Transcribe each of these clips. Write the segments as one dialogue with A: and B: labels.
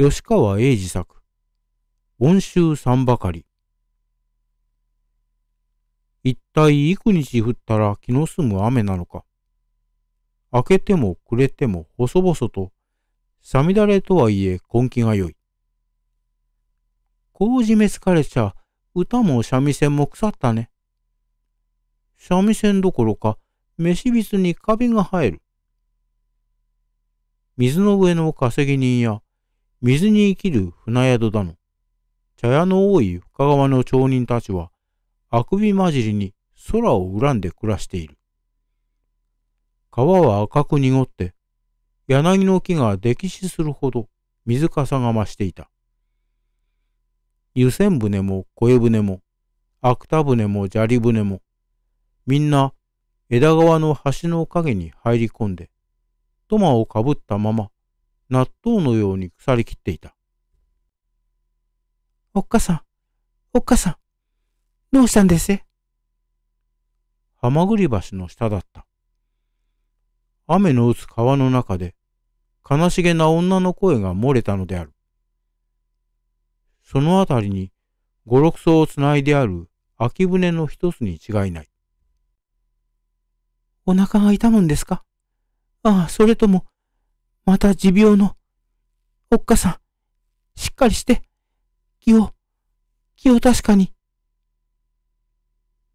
A: 吉川英治作、温州三ばかり。一体幾日降ったら気の済む雨なのか。明けても暮れても細々と、さみだれとはいえ根気がよい。麹め疲れちゃ、歌も三味線も腐ったね。三味線どころか、飯びつにカビが生える。水の上の稼ぎ人や、水に生きる船宿だの。茶屋の多い深川の町人たちは、あくび混じりに空を恨んで暮らしている。川は赤く濁って、柳の木が溺死するほど水かさが増していた。湯煎船も小江船も、芥船も砂利船も、みんな枝川の橋の陰に入り込んで、トマをかぶったまま納豆のように腐りきっていた。おっかさん、おっかさん、どうしたんですはまぐり橋の下だった。雨の打つ川の中で、悲しげな女の声が漏れたのである。その辺りに、五六層をつないである秋船の一つに違いない。お腹が痛むんですかああ、それとも、また持病の。おっかさん、しっかりして、気を、気を確かに。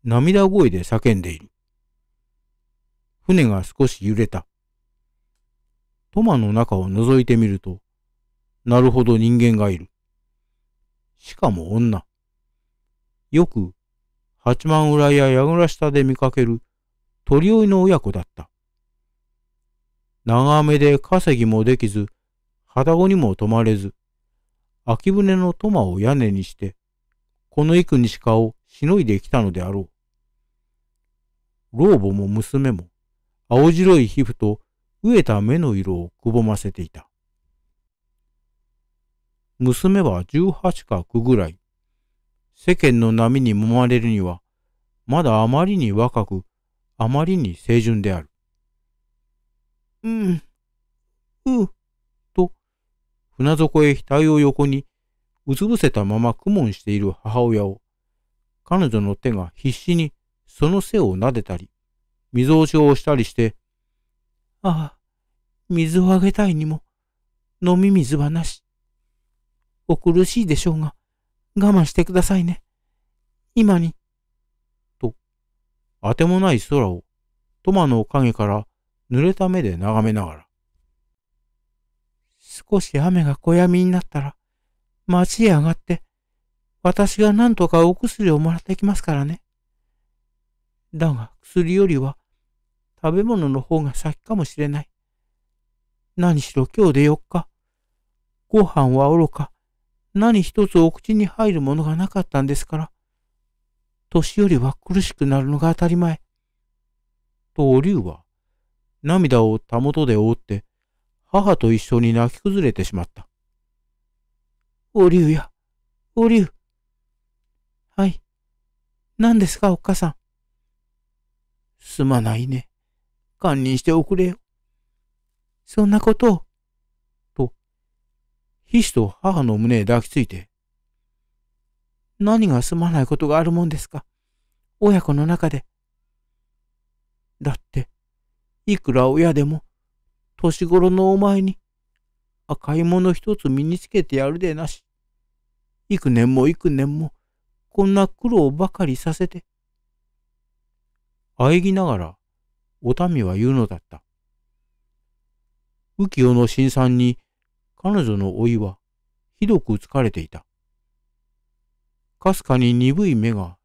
A: 涙声で叫んでいる。船が少し揺れた。トマの中を覗いてみると、なるほど人間がいる。しかも女。よく、八幡浦や倉下で見かける鳥追いの親子だった。長雨で稼ぎもできず、肌子にも泊まれず、秋船の苫を屋根にして、この幾日かをしのいできたのであろう。老母も娘も、青白い皮膚と飢えた目の色をくぼませていた。娘は十八か九ぐらい。世間の波に揉まれるには、まだあまりに若く、あまりに清純である。うん、う、と、船底へ額を横に、うつ伏せたまま苦悶している母親を、彼女の手が必死にその背を撫でたり、水押しをしたりして、ああ、水をあげたいにも、飲み水はなし。お苦しいでしょうが、我慢してくださいね。今に。と、あてもない空を、トマの影から濡れた目で眺めながら。少し雨が小闇になったら、町へ上がって、私が何とかお薬をもらってきますからね。だが薬よりは食べ物の方が先かもしれない。何しろ今日で4日。ご飯はおろか、何一つお口に入るものがなかったんですから、年寄りは苦しくなるのが当たり前。と、お竜は涙をたもとで覆って、母と一緒に泣き崩れてしまった。おりゅうや、おりゅう。はい。何ですか、おっかさん。すまないね。堪忍しておくれよ。そんなことを。と、ひしと母の胸へ抱きついて、何がすまないことがあるもんですか、親子の中で。だって、いくら親でも、年頃のお前に、赤いもの一つ身につけてやるでなし。幾年も幾年も、こんな苦労ばかりさせて。あえぎながら、お民は言うのだった。浮世の新さんに、彼女の老いは、ひどく疲れていた。かすかに鈍い目が、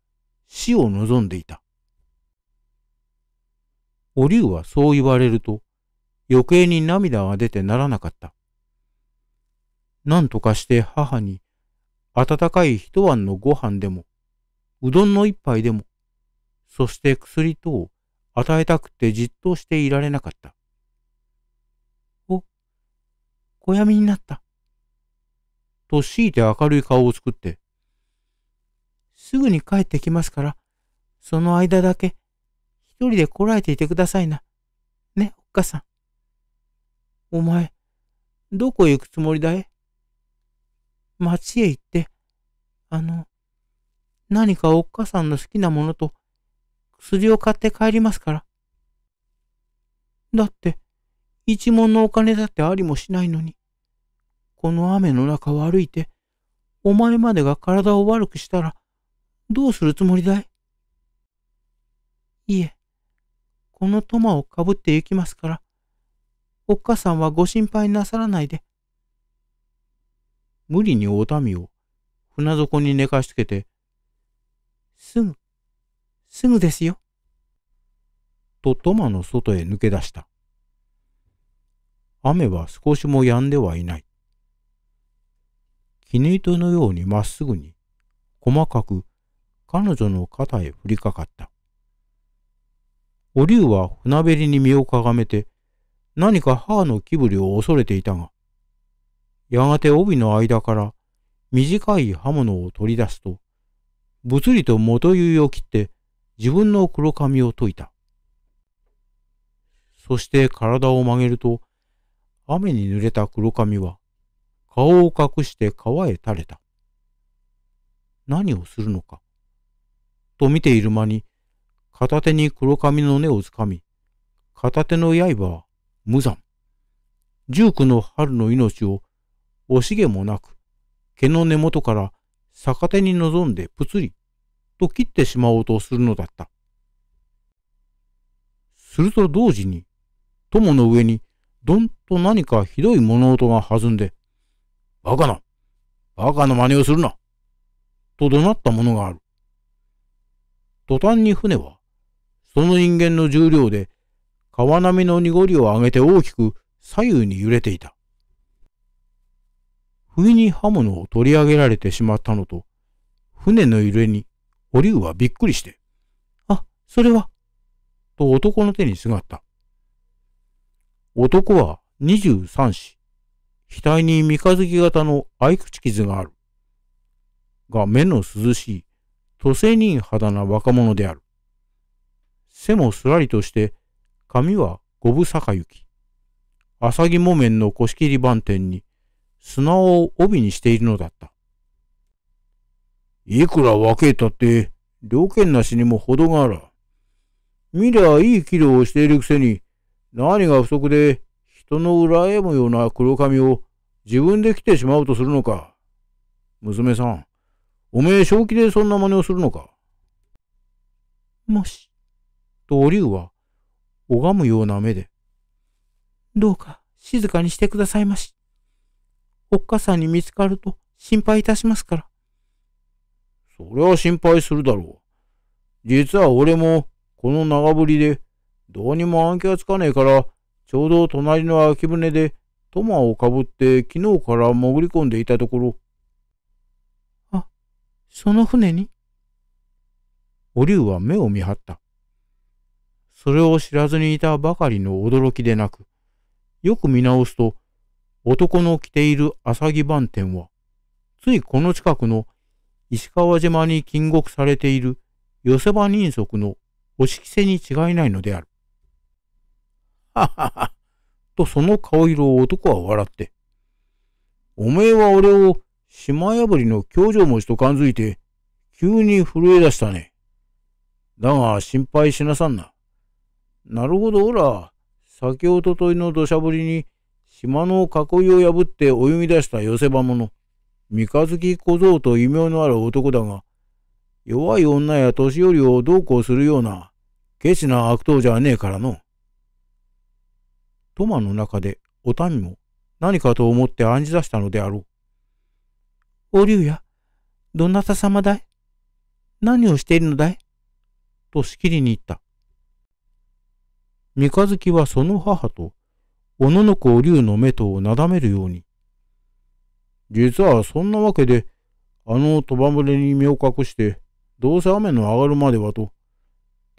A: 死を望んでいた。お竜はそう言われると、余計に涙が出てならなかった。なんとかして母に、温かい一晩のご飯でも、うどんの一杯でも、そして薬等を与えたくてじっとしていられなかった。お、小闇になった。と強いて明るい顔を作って、すぐに帰ってきますから、その間だけ人でこらえていてくださいな。ね、おっかさん。お前、どこへ行くつもりだい町へ行って、あの、何かおっかさんの好きなものと薬を買って帰りますから。だって、一文のお金だってありもしないのに、この雨の中を歩いて、お前までが体を悪くしたら、どうするつもりだいいえ、このトマをかぶって行きますから、おっかさんはご心配なさらないで。無理にお民を船底に寝かしつけて、すぐ、すぐですよ。とトマの外へ抜け出した。雨は少しも止んではいない。絹糸のようにまっすぐに、細かく彼女の肩へ降りかかった。お竜は船べりに身をかがめて、何か母の気ぶりを恐れていたが、やがて帯の間から短い刃物を取り出すと、ぶつりと元結を切って自分の黒髪を解いた。そして体を曲げると、雨に濡れた黒髪は、顔を隠して川へ垂れた。何をするのか、と見ている間に片手に黒髪の根をつかみ、片手の刃は無残。十九の春の命を惜しげもなく、毛の根元から逆手に臨んでぷつりと切ってしまおうとするのだった。すると同時に、友の上にどんと何かひどい物音が弾んで、バカなバカな真似をするなと怒鳴ったものがある。途端に船はその人間の重量で川波の濁りを上げて大きく左右に揺れていた。不意に刃物を取り上げられてしまったのと、船の揺れに堀生はびっくりして、あ、それは、と男の手にすがった。男は二十三子。額に三日月型の合口傷がある。が目の涼しい、都政人肌な若者である。背もすらりとして、髪は五分坂行き。浅木木綿の腰切り番店に砂を帯にしているのだった。いくら分けたって、条件なしにも程がある。見りゃいい器量をしているくせに、何が不足で人の裏へような黒髪を自分で着てしまうとするのか。娘さん、おめえ正気でそんな真似をするのか。もし、とお竜は拝むような目で、どうか静かにしてくださいまし。おっかさんに見つかると心配いたしますから。そりゃ心配するだろう。実は俺もこの長ぶりでどうにも暗記がつかねえからちょうど隣の秋船でトマをかぶって昨日から潜り込んでいたところ。あ、その船にお竜は目を見張った。それを知らずにいたばかりの驚きでなく、よく見直すと、男の着ている浅木番店は、ついこの近くの石川島に禁獄されている寄せ場人足の押し着せに違いないのである。ははは、とその顔色を男は笑って、おめえは俺を島破りの教場持ちと感づいて、急に震え出したね。だが心配しなさんな。なるほど、おら。先おとといの土砂降りに、島の囲いを破って泳ぎ出した寄せ場者、三日月小僧と異名のある男だが、弱い女や年寄りをどうこうするような、ケチな悪党じゃねえからの。トマの中で、お民も何かと思って案じ出したのであろう。お竜や、どなた様だい何をしているのだいとしきりに言った。三日月はその母と、おののこお竜の目とをなだめるように。実はそんなわけで、あの鳥羽群れに身を隠して、どうせ雨の上がるまではと、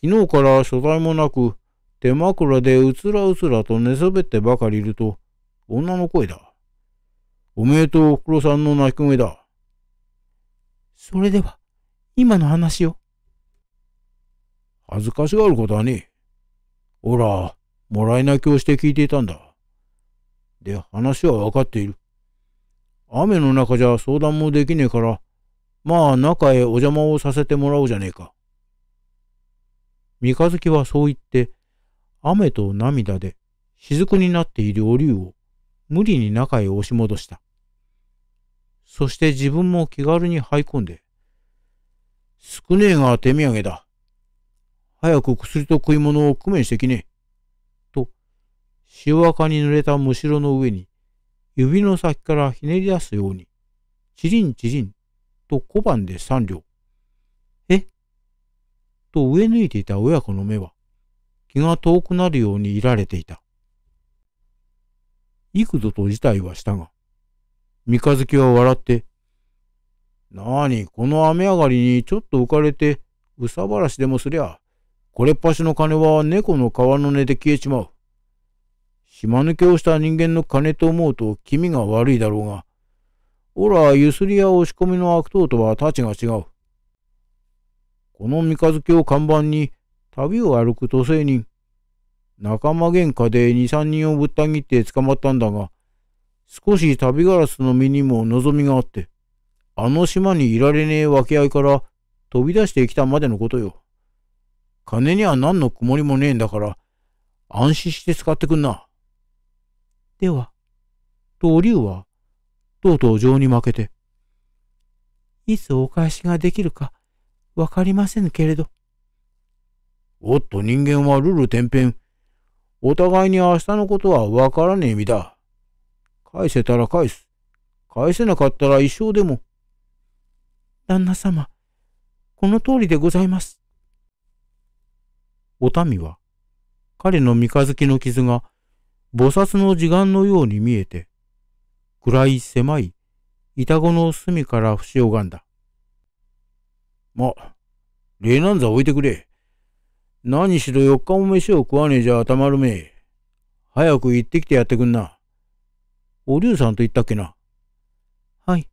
A: 昨日から所在もなく、手枕でうつらうつらと寝そべってばかりいると、女の声だ。おめえとおふくろさんの泣き声だ。それでは、今の話を。恥ずかしがることはねえ。おら、もらい泣きをして聞いていたんだ。で、話は分かっている。雨の中じゃ相談もできねえから、まあ中へお邪魔をさせてもらおうじゃねえか。三日月はそう言って、雨と涙で雫になっているお竜を無理に中へ押し戻した。そして自分も気軽に這い込んで、少ねえが手土産だ。早く薬と食い物を工面してきね。と、塩赤に濡れたむしろの上に、指の先からひねり出すように、チリンチリンと小判で三両。えと上抜いていた親子の目は、気が遠くなるようにいられていた。幾度と事態はしたが、三日月は笑って、なあに、この雨上がりにちょっと浮かれて、憂さ晴らしでもすりゃ、これっぱしの金は猫の皮の根で消えちまう。島抜けをした人間の金と思うと気味が悪いだろうが、おら、ゆすりや押し込みの悪党とはたちが違う。この三日月を看板に、旅を歩く都政人、仲間喧嘩で二三人をぶった切って捕まったんだが、少し旅ガラスの身にも望みがあって、あの島にいられねえ訳合いから飛び出してきたまでのことよ。金には何の曇りもねえんだから、安心して使ってくんな。では、とおりゅうは、とうとう情に負けて、いつお返しができるか、わかりませぬけれど。おっと人間はルル天変。お互いに明日のことはわからねえ身だ。返せたら返す。返せなかったら一生でも。旦那様、この通りでございます。お民は、彼の三日月の傷が、菩薩の地眼のように見えて、暗い狭い、板子の隅から節をがんだ。ま、礼なんざ置いてくれ。何しろ四日も飯を食わねえじゃたまるめえ。早く行ってきてやってくんな。お竜さんと言ったっけな。はい。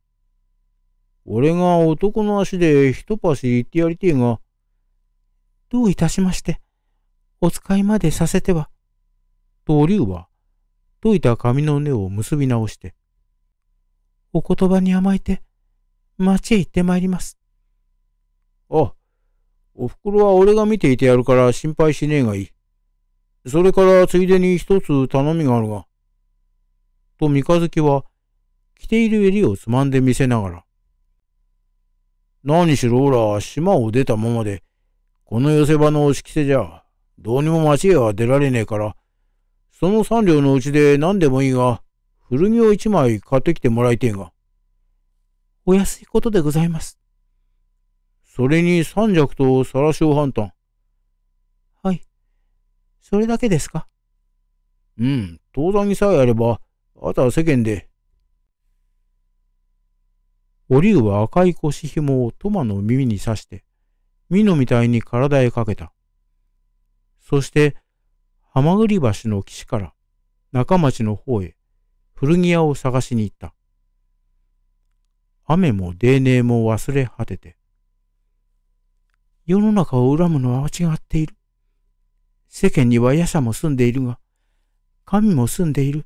A: 俺が男の足で一橋行ってやりてえが。どういたしまして。お使いまでさせては。とお竜は、解いた髪の根を結び直して、お言葉に甘えて、町へ行ってまいります。あ、お袋は俺が見ていてやるから心配しねえがいい。それからついでに一つ頼みがあるが。と三日月は、着ている襟をつまんで見せながら。何しろおら、島を出たままで、この寄せ場のお仕着せじゃ、どうにも町へは出られねえから、その三両のうちで何でもいいが、古着を一枚買ってきてもらいてえが。お安いことでございます。それに三尺とさらしを半端。はい。それだけですかうん、当座にさえあれば、あとは世間で。おりうは赤い腰紐をトマの耳に刺して、ミノみたいに体へかけた。そして、ハマグリ橋の岸から中町の方へ古着屋を探しに行った。雨も泥寧も忘れ果てて。世の中を恨むのは違っている。世間には夜叉も住んでいるが、神も住んでいる。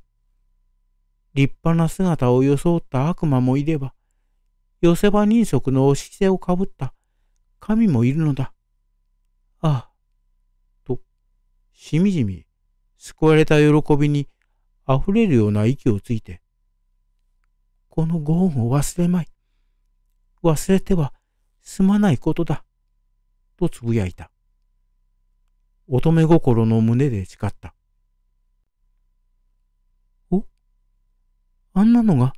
A: 立派な姿を装った悪魔もいれば、寄せ場人足のお姿勢をかぶった神もいるのだ。ああ、しみじみ救われた喜びにあふれるような息をついて、このご恩を忘れまい。忘れてはすまないことだ。とつぶやいた。乙女心の胸で誓った。おあんなのが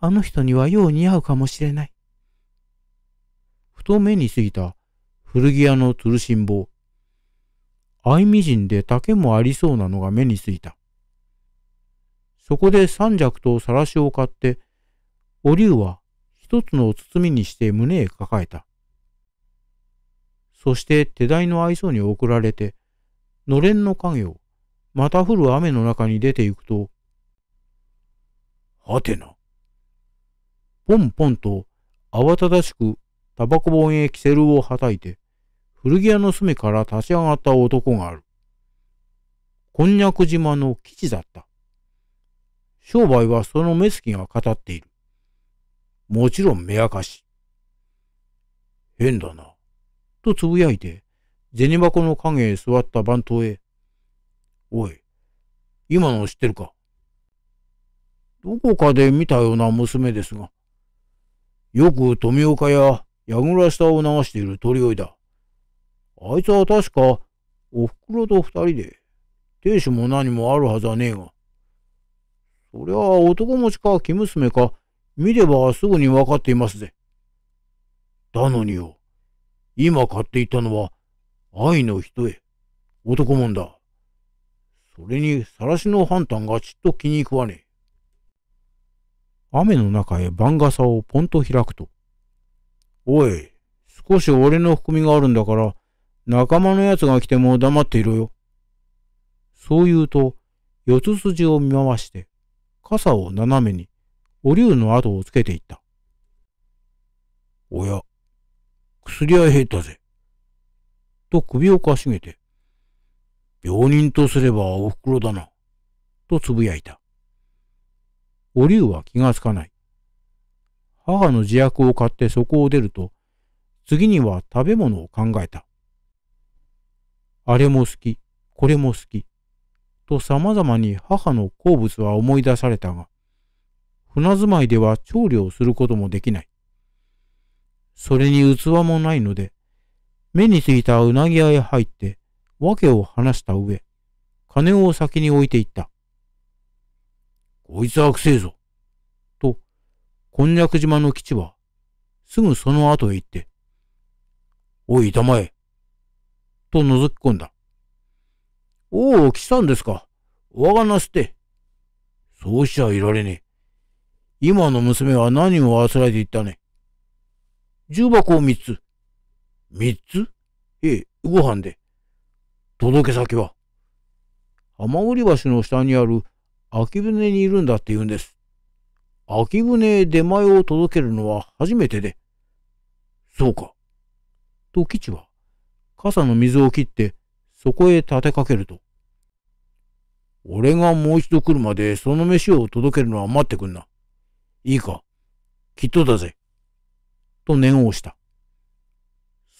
A: あの人にはよう似合うかもしれない。ふと目に過ぎた古着屋の吊るしん坊。イミジンで竹もありそうなのが目についた。そこで三尺とさらしを買って、お竜は一つの包みにして胸へ抱えた。そして手代の愛想に送られて、のれんの影を、また降る雨の中に出て行くと、はてな。ポンポンと慌ただしくタバコ本へキセルをはたいて、古着屋の隅から立ち上がった男がある。こんにゃく島の基地だった。商売はその目つきが語っている。もちろん目明かし。変だな。とつぶやいて、銭箱の陰へ座った番頭へ。おい、今の知ってるかどこかで見たような娘ですが、よく富岡や矢倉下を流している鳥追いだ。あいつは確か、お袋と二人で、亭主も何もあるはずはねえが。そりゃあ男持ちか生娘か、見ればすぐに分かっていますぜ。だのによ、今買っていったのは、愛の人へ、男もんだ。それに、晒しの判断がちっと気に食わねえ。雨の中へ番傘をポンと開くと、おい、少し俺の含みがあるんだから、仲間の奴が来ても黙っていろよ。そう言うと、四つ筋を見回して、傘を斜めに、お竜の後をつけていった。おや、薬は減ったぜ。と首をかしげて、病人とすればお袋だな、とつぶやいた。お竜は気がつかない。母の自薬を買ってそこを出ると、次には食べ物を考えた。あれも好き、これも好き、と様々に母の好物は思い出されたが、船住まいでは調理をすることもできない。それに器もないので、目についたうなぎ屋へ入って、訳を話した上、金を先に置いていった。こいつはくせえぞ。と、こんにゃく島の基地は、すぐその後へ行って、おい、板前、と覗き込んだ。おお、来たんですか。我がなすって。そうしちゃいられねえ。今の娘は何をあつらいでったね。重箱を三つ。三つええ、ご飯で。届け先は。浜り橋の下にある秋船にいるんだって言うんです。秋船へ出前を届けるのは初めてで。そうか。と吉は傘の水を切って、そこへ立てかけると。俺がもう一度来るまでその飯を届けるのは待ってくんな。いいか、きっとだぜ。と念を押した。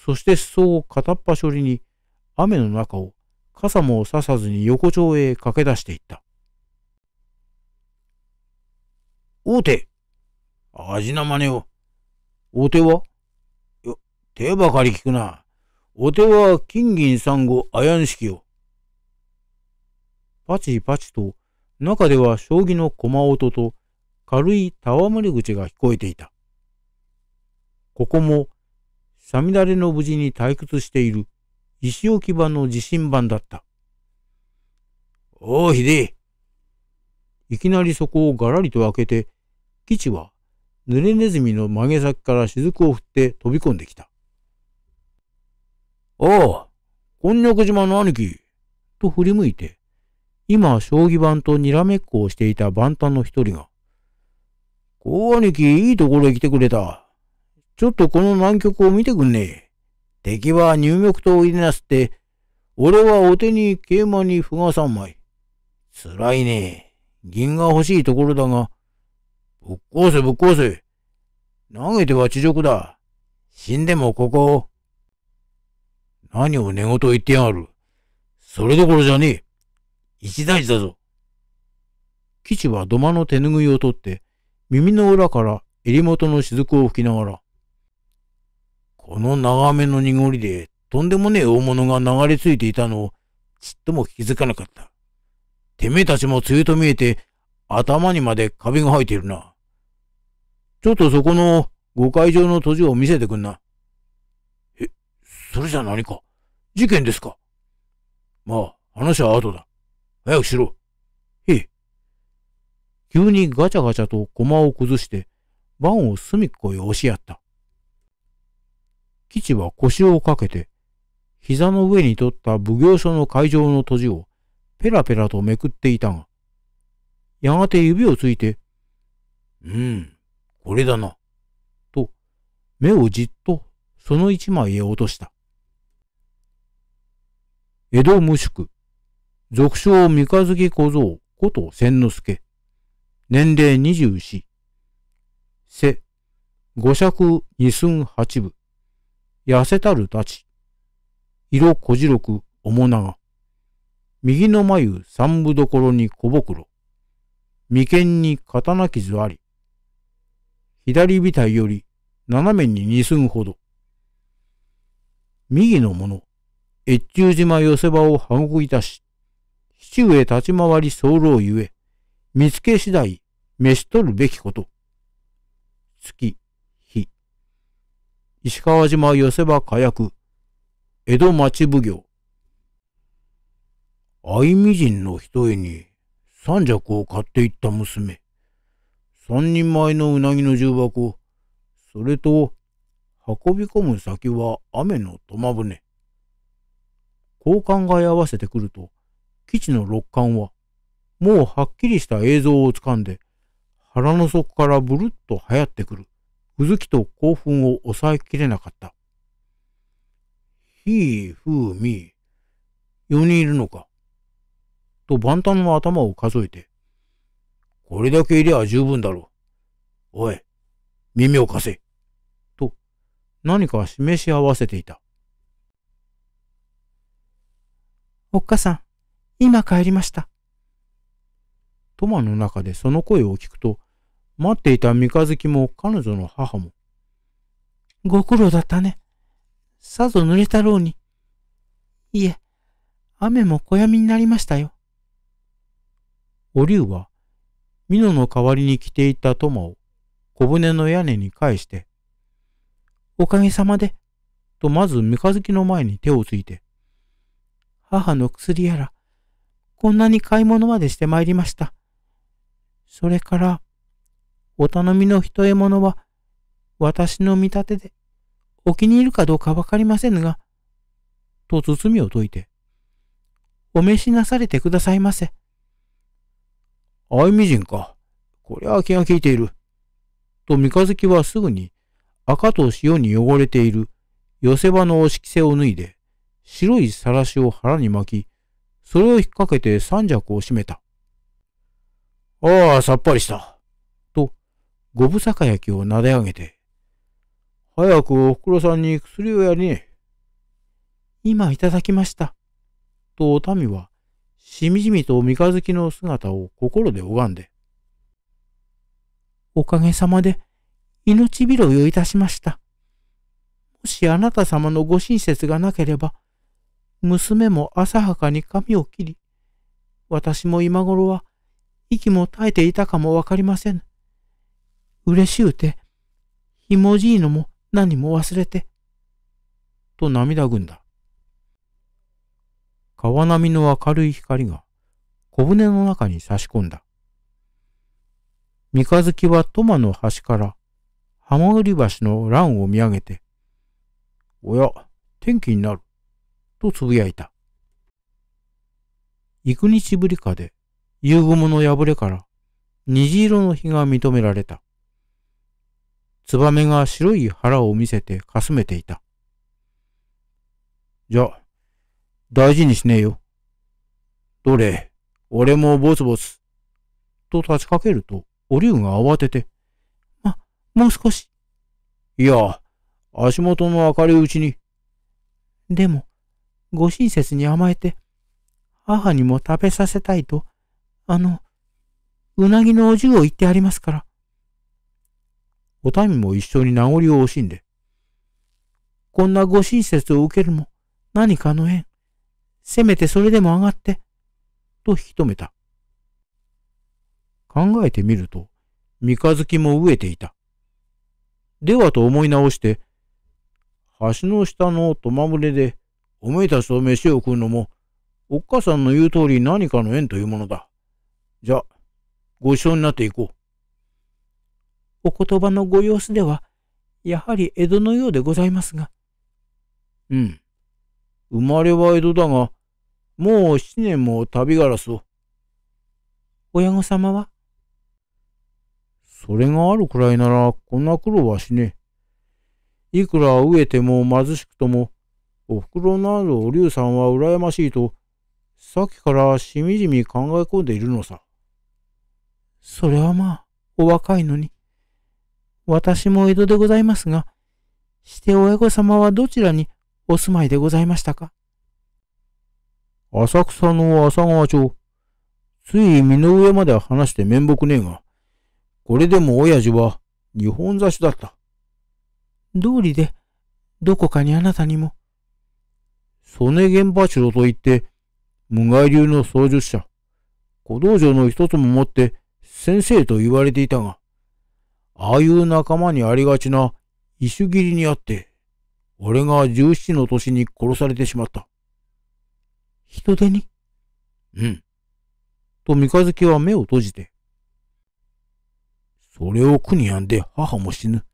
A: そしてそう片っ端折りに雨の中を傘もささずに横丁へ駆け出していった。大手味な真似を。大手はよ、手ばかり聞くな。お手は金銀三五綾錦よ。パチパチと、中では将棋の駒音と軽い戯れ口が聞こえていた。ここも、さみだれの無事に退屈している石置き場の地震盤だった。おお、ひでいきなりそこをがらりと開けて、基地は、濡れネズミの曲げ先から雫を振って飛び込んできた。ああ、こんにゃく島の兄貴。と振り向いて、今、将棋盤とにらめっこをしていた番端の一人が、こう兄貴、いいところへ来てくれた。ちょっとこの南極を見てくんねえ。敵は入玉刀を入れなすって、俺はお手に桂馬に歩が三枚。辛いね銀が欲しいところだが、ぶっ壊せぶっ壊せ。投げては地獄だ。死んでもここ、何を寝言言ってやがる。それどころじゃねえ。一大事だぞ。基地は土間の手ぬぐいを取って、耳の裏から襟元の雫を吹きながら、この長めの濁りで、とんでもねえ大物が流れ着いていたのを、ちっとも気づかなかった。てめえたちも梅雨と見えて、頭にまでカビが生えているな。ちょっとそこの、誤解状の閉じを見せてくんな。それじゃ何か事件ですかまあ、話は後だ。早くしろ。へえ。急にガチャガチャと駒を崩して、盤を隅っこへ押しやった。基地は腰をかけて、膝の上に取った奉行所の会場の閉じをペラペラとめくっていたが、やがて指をついて、うん、これだな、と、目をじっとその一枚へ落とした。江戸無宿、俗称三日月小僧こと千之助、年齢二十四、背、五尺二寸八分、痩せたる立ち、色小白く面長、右の眉三分どころに小袋、眉間に刀傷あり、左体より斜めに二寸ほど、右のもの、越中島寄せ場を運び出し、市上立ち回り候ゆえ、見つけ次第、召し取るべきこと。月、日。石川島寄せ場火薬、江戸町奉行。愛美人の一重に三尺を買っていった娘。三人前のうなぎの重箱、それと運び込む先は雨の玉船。こう考え合わせてくると、基地の六感は、もうはっきりした映像をつかんで、腹の底からブるっと流行ってくる、うずきと興奮を抑えきれなかった。ひー、ふー、みー、4人いるのか。と万端の頭を数えて、これだけいりゃ十分だろう。おい、耳を貸せ。と、何か示し合わせていた。おっかさん、今帰りました。トマの中でその声を聞くと、待っていた三日月も彼女の母も、ご苦労だったね。さぞ濡れたろうに。いえ、雨も小闇になりましたよ。お竜は、美濃の代わりに着ていたトマを小舟の屋根に返して、おかげさまで、とまず三日月の前に手をついて、母の薬やら、こんなに買い物までして参りました。それから、お頼みの一獲物は、私の見立てで、お気に入るかどうかわかりませんが、と包みを解いて、お召しなされてくださいませ。あいみじんか。こりゃ気が利いている。と三日月はすぐに赤と塩に汚れている寄せ場の敷製を脱いで、白いさらしを腹に巻き、それを引っ掛けて三尺を締めた。ああ、さっぱりした。と、ごぶさか焼きを撫で上げて、早くおふくろさんに薬をやりね。今いただきました。と、お民は、しみじみと三日月の姿を心で拝んで、おかげさまで命拾いをいたしました。もしあなた様のご親切がなければ、娘も浅はかに髪を切り、私も今頃は息も絶えていたかもわかりません。嬉しゅうて、ひもじいのも何も忘れて。と涙ぐんだ。川波の明るい光が小舟の中に差し込んだ。三日月はトマの端から浜売橋の欄を見上げて、おや、天気になる。とつぶやいた。幾日ぶりかで夕雲の破れから虹色の日が認められた。ツバメが白い腹を見せてかすめていた。じゃ、大事にしねえよ。どれ、俺もボツボツ。と立ちかけると、お竜が慌てて、ま、もう少し。いや、足元の明るいうちに。でも、ご親切に甘えて、母にも食べさせたいと、あの、うなぎのお重を言ってありますから。お民も一緒に名残を惜しんで、こんなご親切を受けるも何かの縁、せめてそれでも上がって、と引き止めた。考えてみると、三日月も飢えていた。ではと思い直して、橋の下の戸まむれで、おめえたちと飯を食うのも、おっかさんの言う通り何かの縁というものだ。じゃ、ご一緒になっていこう。お言葉のご様子では、やはり江戸のようでございますが。うん。生まれは江戸だが、もう七年も旅ガラスを。親御様はそれがあるくらいならこんな苦労はしねえ。いくら飢えても貧しくともおふくろるお龍さんは羨ましいと、さっきからしみじみ考え込んでいるのさ。それはまあ、お若いのに。私も江戸でございますが、して親御様はどちらにお住まいでございましたか浅草の浅川町。つい身の上まで話して面目ねえが、これでも親父は日本差しだった。うりで、どこかにあなたにも、曽根源柱といって、無害流の操縦者、小道場の一つも持って先生と言われていたが、ああいう仲間にありがちな石切りにあって、俺が十七の年に殺されてしまった。人手にうん。と三日月は目を閉じて。それを苦に病んで母も死ぬ。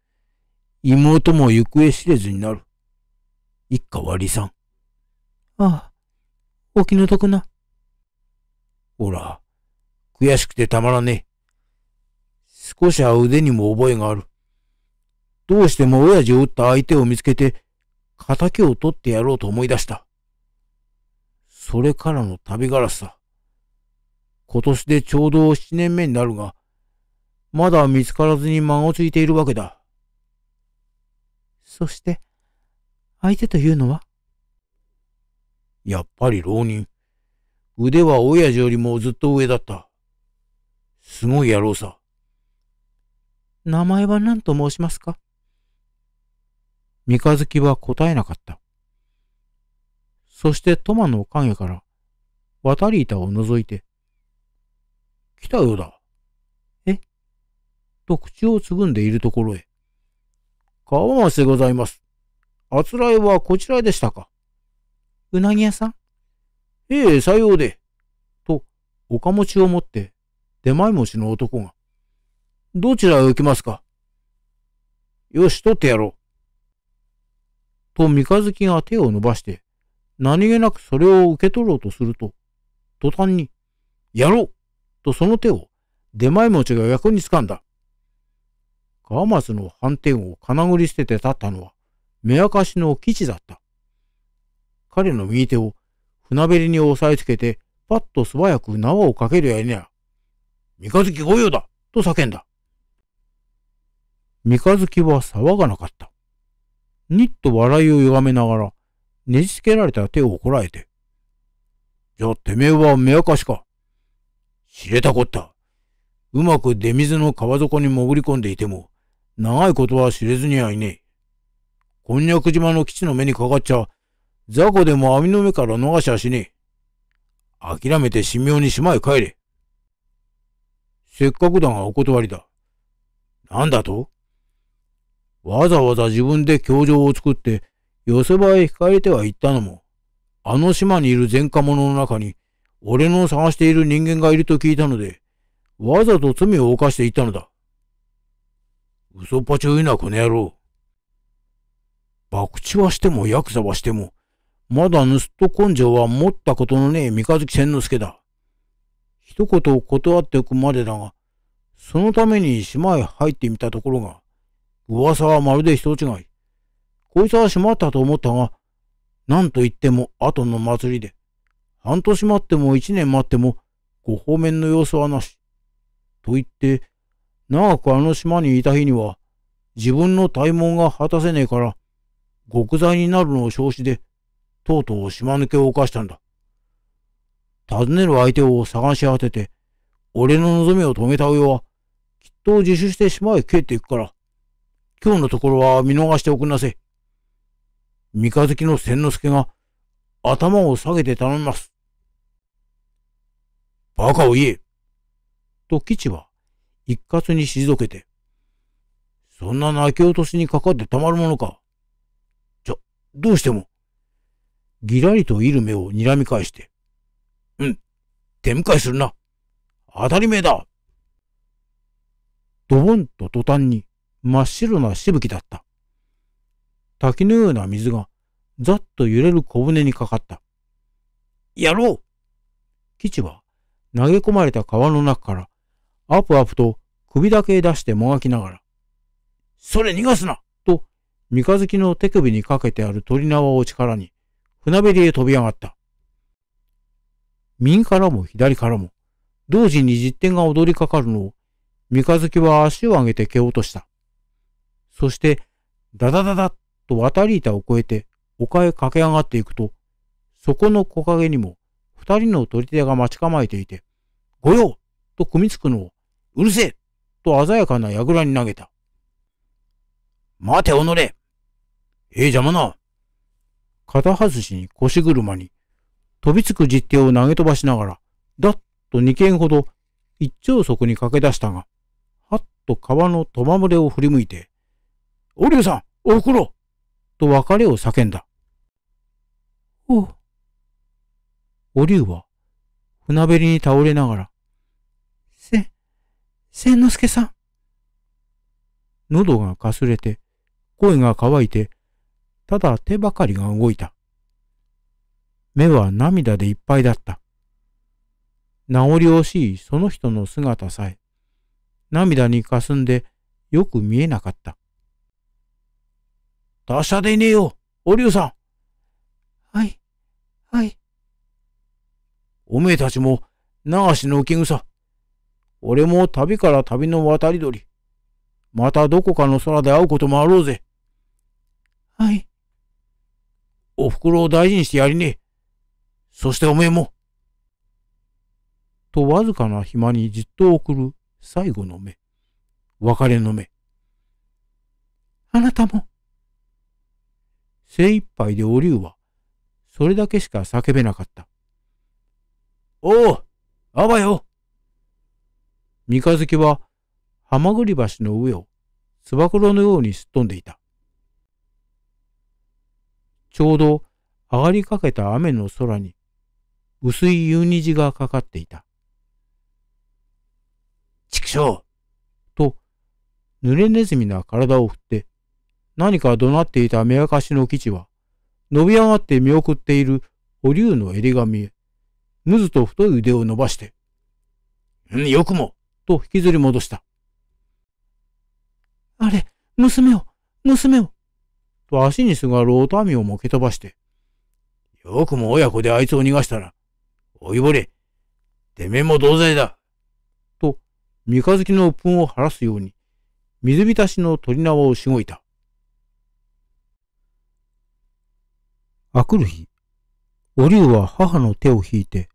A: 妹も行方知れずになる。一家は離散。ああ、お気の毒な。ほら、悔しくてたまらねえ。少しは腕にも覚えがある。どうしても親父を撃った相手を見つけて、仇を取ってやろうと思い出した。それからの旅ガらス今年でちょうど7年目になるが、まだ見つからずに間をついているわけだ。そして、相手というのはやっぱり浪人。腕は親父よりもずっと上だった。すごい野郎さ。名前は何と申しますか三日月は答えなかった。そしてトマの影から渡り板を覗いて、来たようだ。えと口をつぐんでいるところへ。川松でございます。あつらえはこちらでしたかうなぎ屋さんええ、さようで。と、おかもちを持って、出前持ちの男が、どちらへ行きますかよし、取ってやろう。と、三日月が手を伸ばして、何気なくそれを受け取ろうとすると、途端に、やろうとその手を、出前持ちが役につかんだ。川松の斑点をかなぐり捨てて立ったのは、目明かしの基地だった。彼の右手を船べりに押さえつけて、パッと素早く縄をかけるやいねや。三日月御用だと叫んだ。三日月は騒がなかった。にっと笑いを歪めながら、ねじつけられた手をこらえて。じゃあ、てめえは目明かしか。知れたこった。うまく出水の川底に潜り込んでいても、長いことは知れずにはいねえ。こんにゃく島の基地の目にかかっちゃ、雑魚でも網の目から逃しはしねえ。諦めて神妙に島へ帰れ。せっかくだがお断りだ。なんだとわざわざ自分で教場を作って、寄せ場へ引かれては行ったのも、あの島にいる前科者の中に、俺の探している人間がいると聞いたので、わざと罪を犯していったのだ。嘘っぱちを言うな、この野郎。博打はしてもヤクザはしても、まだ盗人根性は持ったことのねえ三日月千之助だ。一言を断っておくまでだが、そのために島へ入ってみたところが、噂はまるで人違い。こいつはまったと思ったが、なんと言っても後の祭りで、半年待っても一年待っても、ご方面の様子はなし。と言って、長くあの島にいた日には、自分の大門が果たせねえから、極罪になるのを承知で、とうとう島抜けを犯したんだ。尋ねる相手を探し当てて、俺の望みを止めた上は、きっと自首して島へ帰っていくから、今日のところは見逃しておくんなせ。三日月の千之助が頭を下げて頼みます。バカを言えと吉は一括に退けて、そんな泣き落としにかかってたまるものか。じゃ、どうしても、ぎらりといる目を睨み返して、うん、手向かいするな。当たり目だ。ドボンと途端に真っ白なしぶきだった。滝のような水がざっと揺れる小舟にかかった。やろう基地は投げ込まれた川の中からアプアプと首だけ出してもがきながら、それ逃がすなと三日月の手首にかけてある鳥縄を力に船べりへ飛び上がった。右からも左からも、同時に実点が踊りかかるのを、三日月は足を上げて蹴落とした。そして、ダダダダッと渡り板を越えて、丘へ駆け上がっていくと、そこの木陰にも、二人の取り手が待ち構えていて、御用と組みつくのを、うるせえと鮮やかな櫓に投げた。待て、おのれええ、邪魔な肩外しに腰車に、飛びつく実手を投げ飛ばしながら、だっと二軒ほど一丁足に駆け出したが、はっと川の戸守れを振り向いて、おりゅうさんおふくろと別れを叫んだ。おおりゅうは、船べりに倒れながら、せ、千之助さん。喉がかすれて、声が乾いて、ただ手ばかりが動いた。目は涙でいっぱいだった。治り惜しいその人の姿さえ、涙にかすんでよく見えなかった。達者でいねえよ、おりゅうさん。はい、はい。おめえたちも、流しの浮き草。俺も旅から旅の渡り鳥。またどこかの空で会うこともあろうぜ。はい。お袋を大事にしてやりねえ。そしておめえも。とわずかな暇にじっと送る最後の目。別れの目。あなたも。精一杯でお竜は、それだけしか叫べなかった。おおあばよ三日月は、はまぐり橋の上を、つば九郎のようにすっ飛んでいた。ちょうど上がりかけた雨の空に薄い夕虹がかかっていた。畜生と、濡れネズミな体を振って、何か怒鳴っていた目明かしの基地は、伸び上がって見送っているお竜の襟見へ、むずと太い腕を伸ばして、ん、よくもと引きずり戻した。あれ、娘を、娘を、と足にすがる乙民をもけ飛ばして、よくも親子であいつを逃がしたな。おいぼれ、てめえも同罪だ。と、三日月の鬱憤を晴らすように、水浸しの鳥縄をしごいた。あくる日、お竜は母の手を引いて、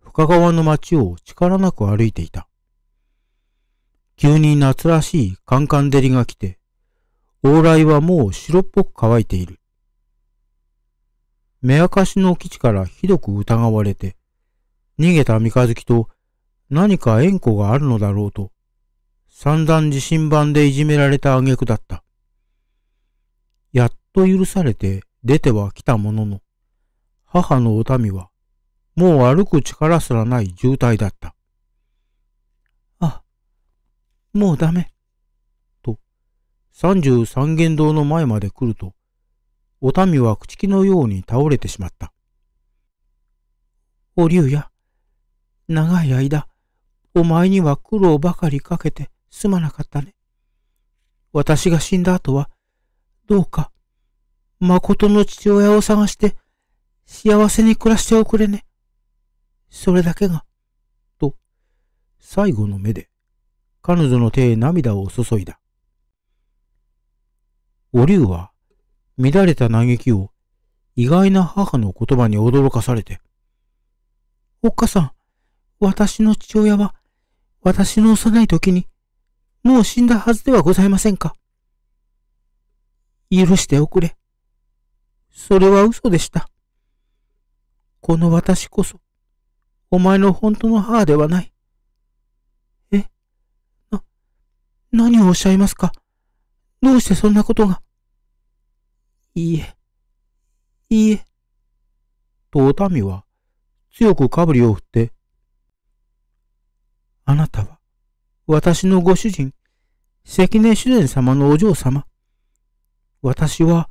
A: 深川の町を力なく歩いていた。急に夏らしいカンカン照りが来て、往来はもう白っぽく乾いている。目明かしの基地からひどく疑われて、逃げた三日月と何か縁故があるのだろうと、散々自身版でいじめられた挙句だった。やっと許されて出ては来たものの、母のお民は、もう歩く力すらない渋滞だった。あ、もうダメ。三十三間堂の前まで来ると、お民は朽木のように倒れてしまった。お竜や、長い間、お前には苦労ばかりかけてすまなかったね。私が死んだ後は、どうか、誠の父親を探して、幸せに暮らしておくれね。それだけが、と、最後の目で、彼女の手へ涙を注いだ。お竜は、乱れた嘆きを意外な母の言葉に驚かされて、おっかさん、私の父親は、私の幼い時に、もう死んだはずではございませんか。許しておくれ。それは嘘でした。この私こそ、お前の本当の母ではない。え、な、何をおっしゃいますかどうしてそんなことが。いいえ、いえ、とお民は強くかぶりを振って、あなたは私のご主人、関根主人様のお嬢様。私は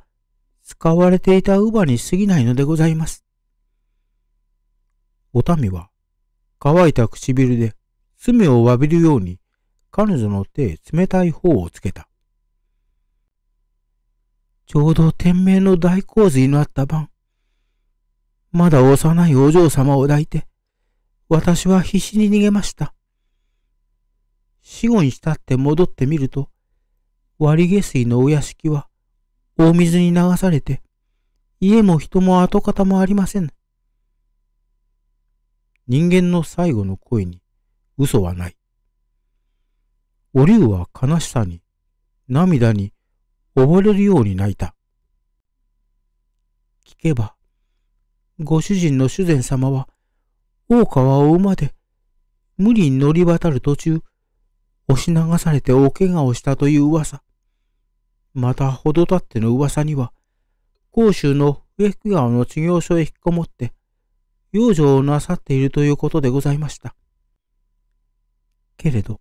A: 使われていた乳母に過ぎないのでございます。お民は乾いた唇で罪を詫びるように彼女の手へ冷たい方をつけた。ちょうど天命の大洪水のあった晩、まだ幼いお嬢様を抱いて、私は必死に逃げました。死後にしたって戻ってみると、割下水のお屋敷は大水に流されて、家も人も跡形もありません。人間の最後の声に嘘はない。お竜は悲しさに、涙に、溺れるように泣いた。聞けば、ご主人の主膳様は、大川を馬で、無理に乗り渡る途中、押し流されて大怪我をしたという噂。また、ほどたっての噂には、甲州の笛吹川の治行所へ引っこもって、養生をなさっているということでございました。けれど、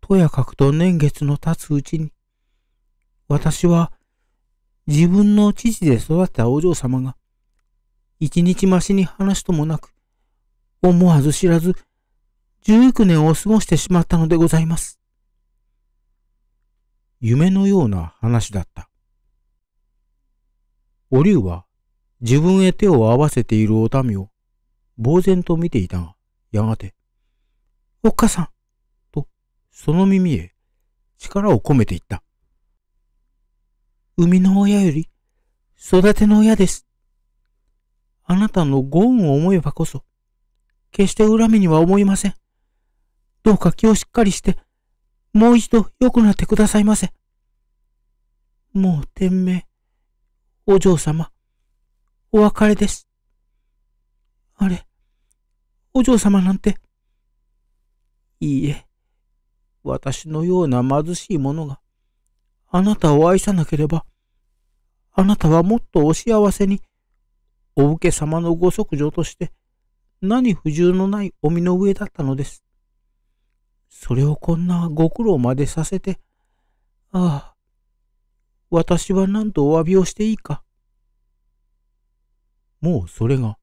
A: とやかくと年月の経つうちに、私は自分の父で育てたお嬢様が、一日ましに話ともなく、思わず知らず、19年を過ごしてしまったのでございます。夢のような話だった。お竜は自分へ手を合わせているお民を呆然と見ていたが、やがて、おっかさんとその耳へ力を込めていった。生みの親より育ての親です。あなたのご恩を思えばこそ、決して恨みには思いません。どうか気をしっかりして、もう一度良くなってくださいませ。もう天命、お嬢様、お別れです。あれ、お嬢様なんて。いいえ、私のような貧しい者が、あなたを愛さなければ、あなたはもっとお幸せに、お武家様のご息女として、何不自由のないお身の上だったのです。それをこんなご苦労までさせて、ああ、私は何とお詫びをしていいか。もうそれが、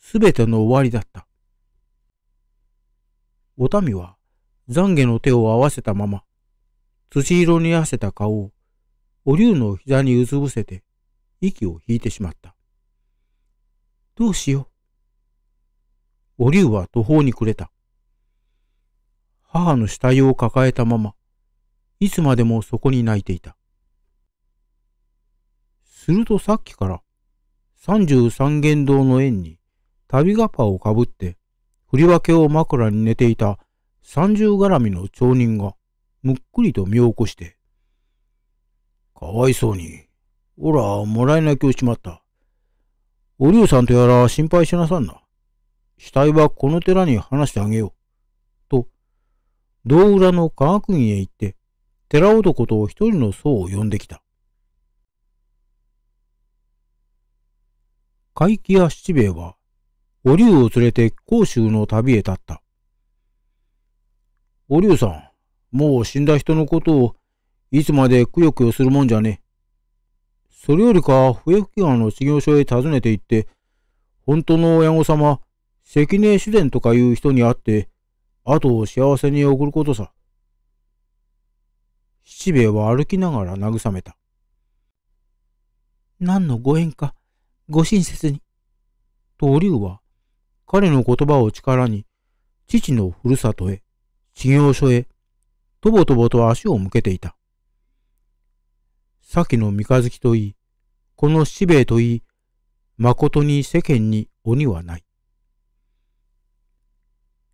A: すべての終わりだった。お民は、懺悔の手を合わせたまま、土色に痩せた顔を、お竜の膝にうつ伏せて、息を引いてしまった。どうしよう。お竜は途方に暮れた。母の死体を抱えたまま、いつまでもそこに泣いていた。するとさっきから、三十三元堂の縁に、旅がパをかぶって、振り分けを枕に寝ていた三十絡みの町人が、むっくりと身を起こして、かわいそうに、おら、もらい泣きをしまった。お龍さんとやら心配しなさんな。死体はこの寺に話してあげよう。と、道裏の科学院へ行って、寺男と一人の僧を呼んできた。怪奇屋七兵衛は、お龍を連れて甲州の旅へ立った。お龍さん、もう死んだ人のことをいつまでくよくよするもんじゃねえ。それよりか、笛吹川の事業所へ訪ねて行って、本当の親御様、関根主伝とかいう人に会って、後を幸せに送ることさ。七兵衛は歩きながら慰めた。何のご縁か、ご親切に。とおりうは、彼の言葉を力に、父のふるさとへ、事業所へ、とぼとぼと足を向けていた。先の三日月といい、このしべといい、誠に世間に鬼はない。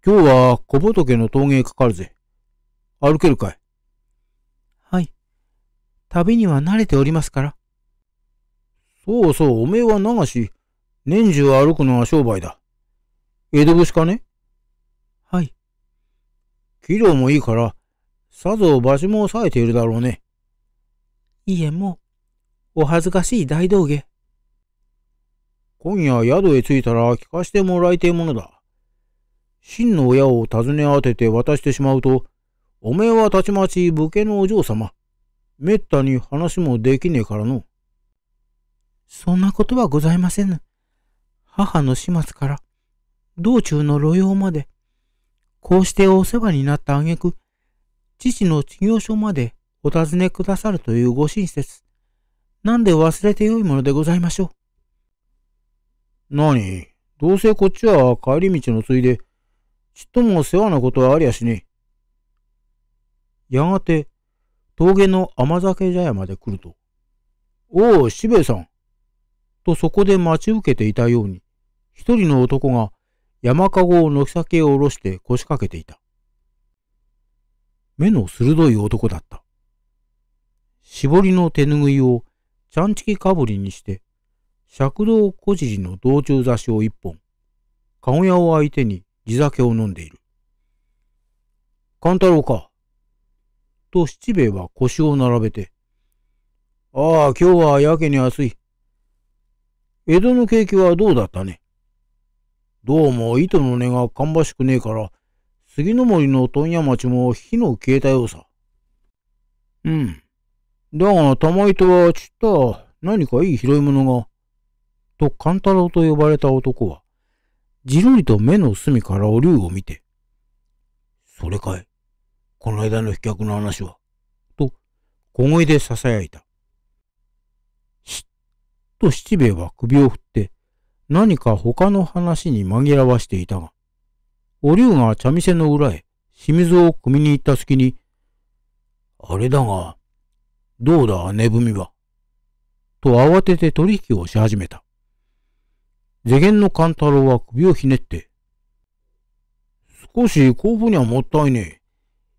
A: 今日は小仏の峠へかかるぜ。歩けるかいはい。旅には慣れておりますから。そうそう、おめえは流し、年中歩くのは商売だ。江戸節かねはい。器量もいいから、さぞ場所も抑えているだろうね。いえ、もう、お恥ずかしい大道芸。今夜宿へ着いたら聞かしてもらいてえものだ。真の親を尋ね当てて渡してしまうと、おめえはたちまち武家のお嬢様。めったに話もできねえからの。そんなことはございませぬ。母の始末から、道中の路用まで、こうしてお世話になった挙句、父の事業所までお尋ねくださるというご親切。なんで忘れてよいものでございましょう。何どうせこっちは帰り道のついで、ちっとも世話なことはありゃしねえ。やがて、峠の甘酒茶屋まで来ると、おお、しべえさん。とそこで待ち受けていたように、一人の男が山籠を軒先へ下ろして腰掛けていた。目の鋭い男だった。絞りの手ぬぐいをちゃんちきかぶりにして、尺道小尻の道中雑しを一本、顔屋を相手に地酒を飲んでいる。勘太郎か。と七兵衛は腰を並べて、ああ、今日はやけに暑い。江戸の景気はどうだったね。どうも糸の根が芳しくねえから、杉の森の問屋町も火の消えたようさ。うん。だが、玉糸はちった何かいい拾い物が。と、勘太郎と呼ばれた男は、じるりと目の隅からお竜を見て、それかい。この間の飛脚の話は。と、小声で囁いた。しっと七兵衛は首を振って、何か他の話に紛らわしていたが、お竜が茶店の裏へ清水を汲みに行った隙に、あれだが、どうだ、寝踏みは。と慌てて取引をし始めた。世間の勘太郎は首をひねって、少し甲府にはもったいね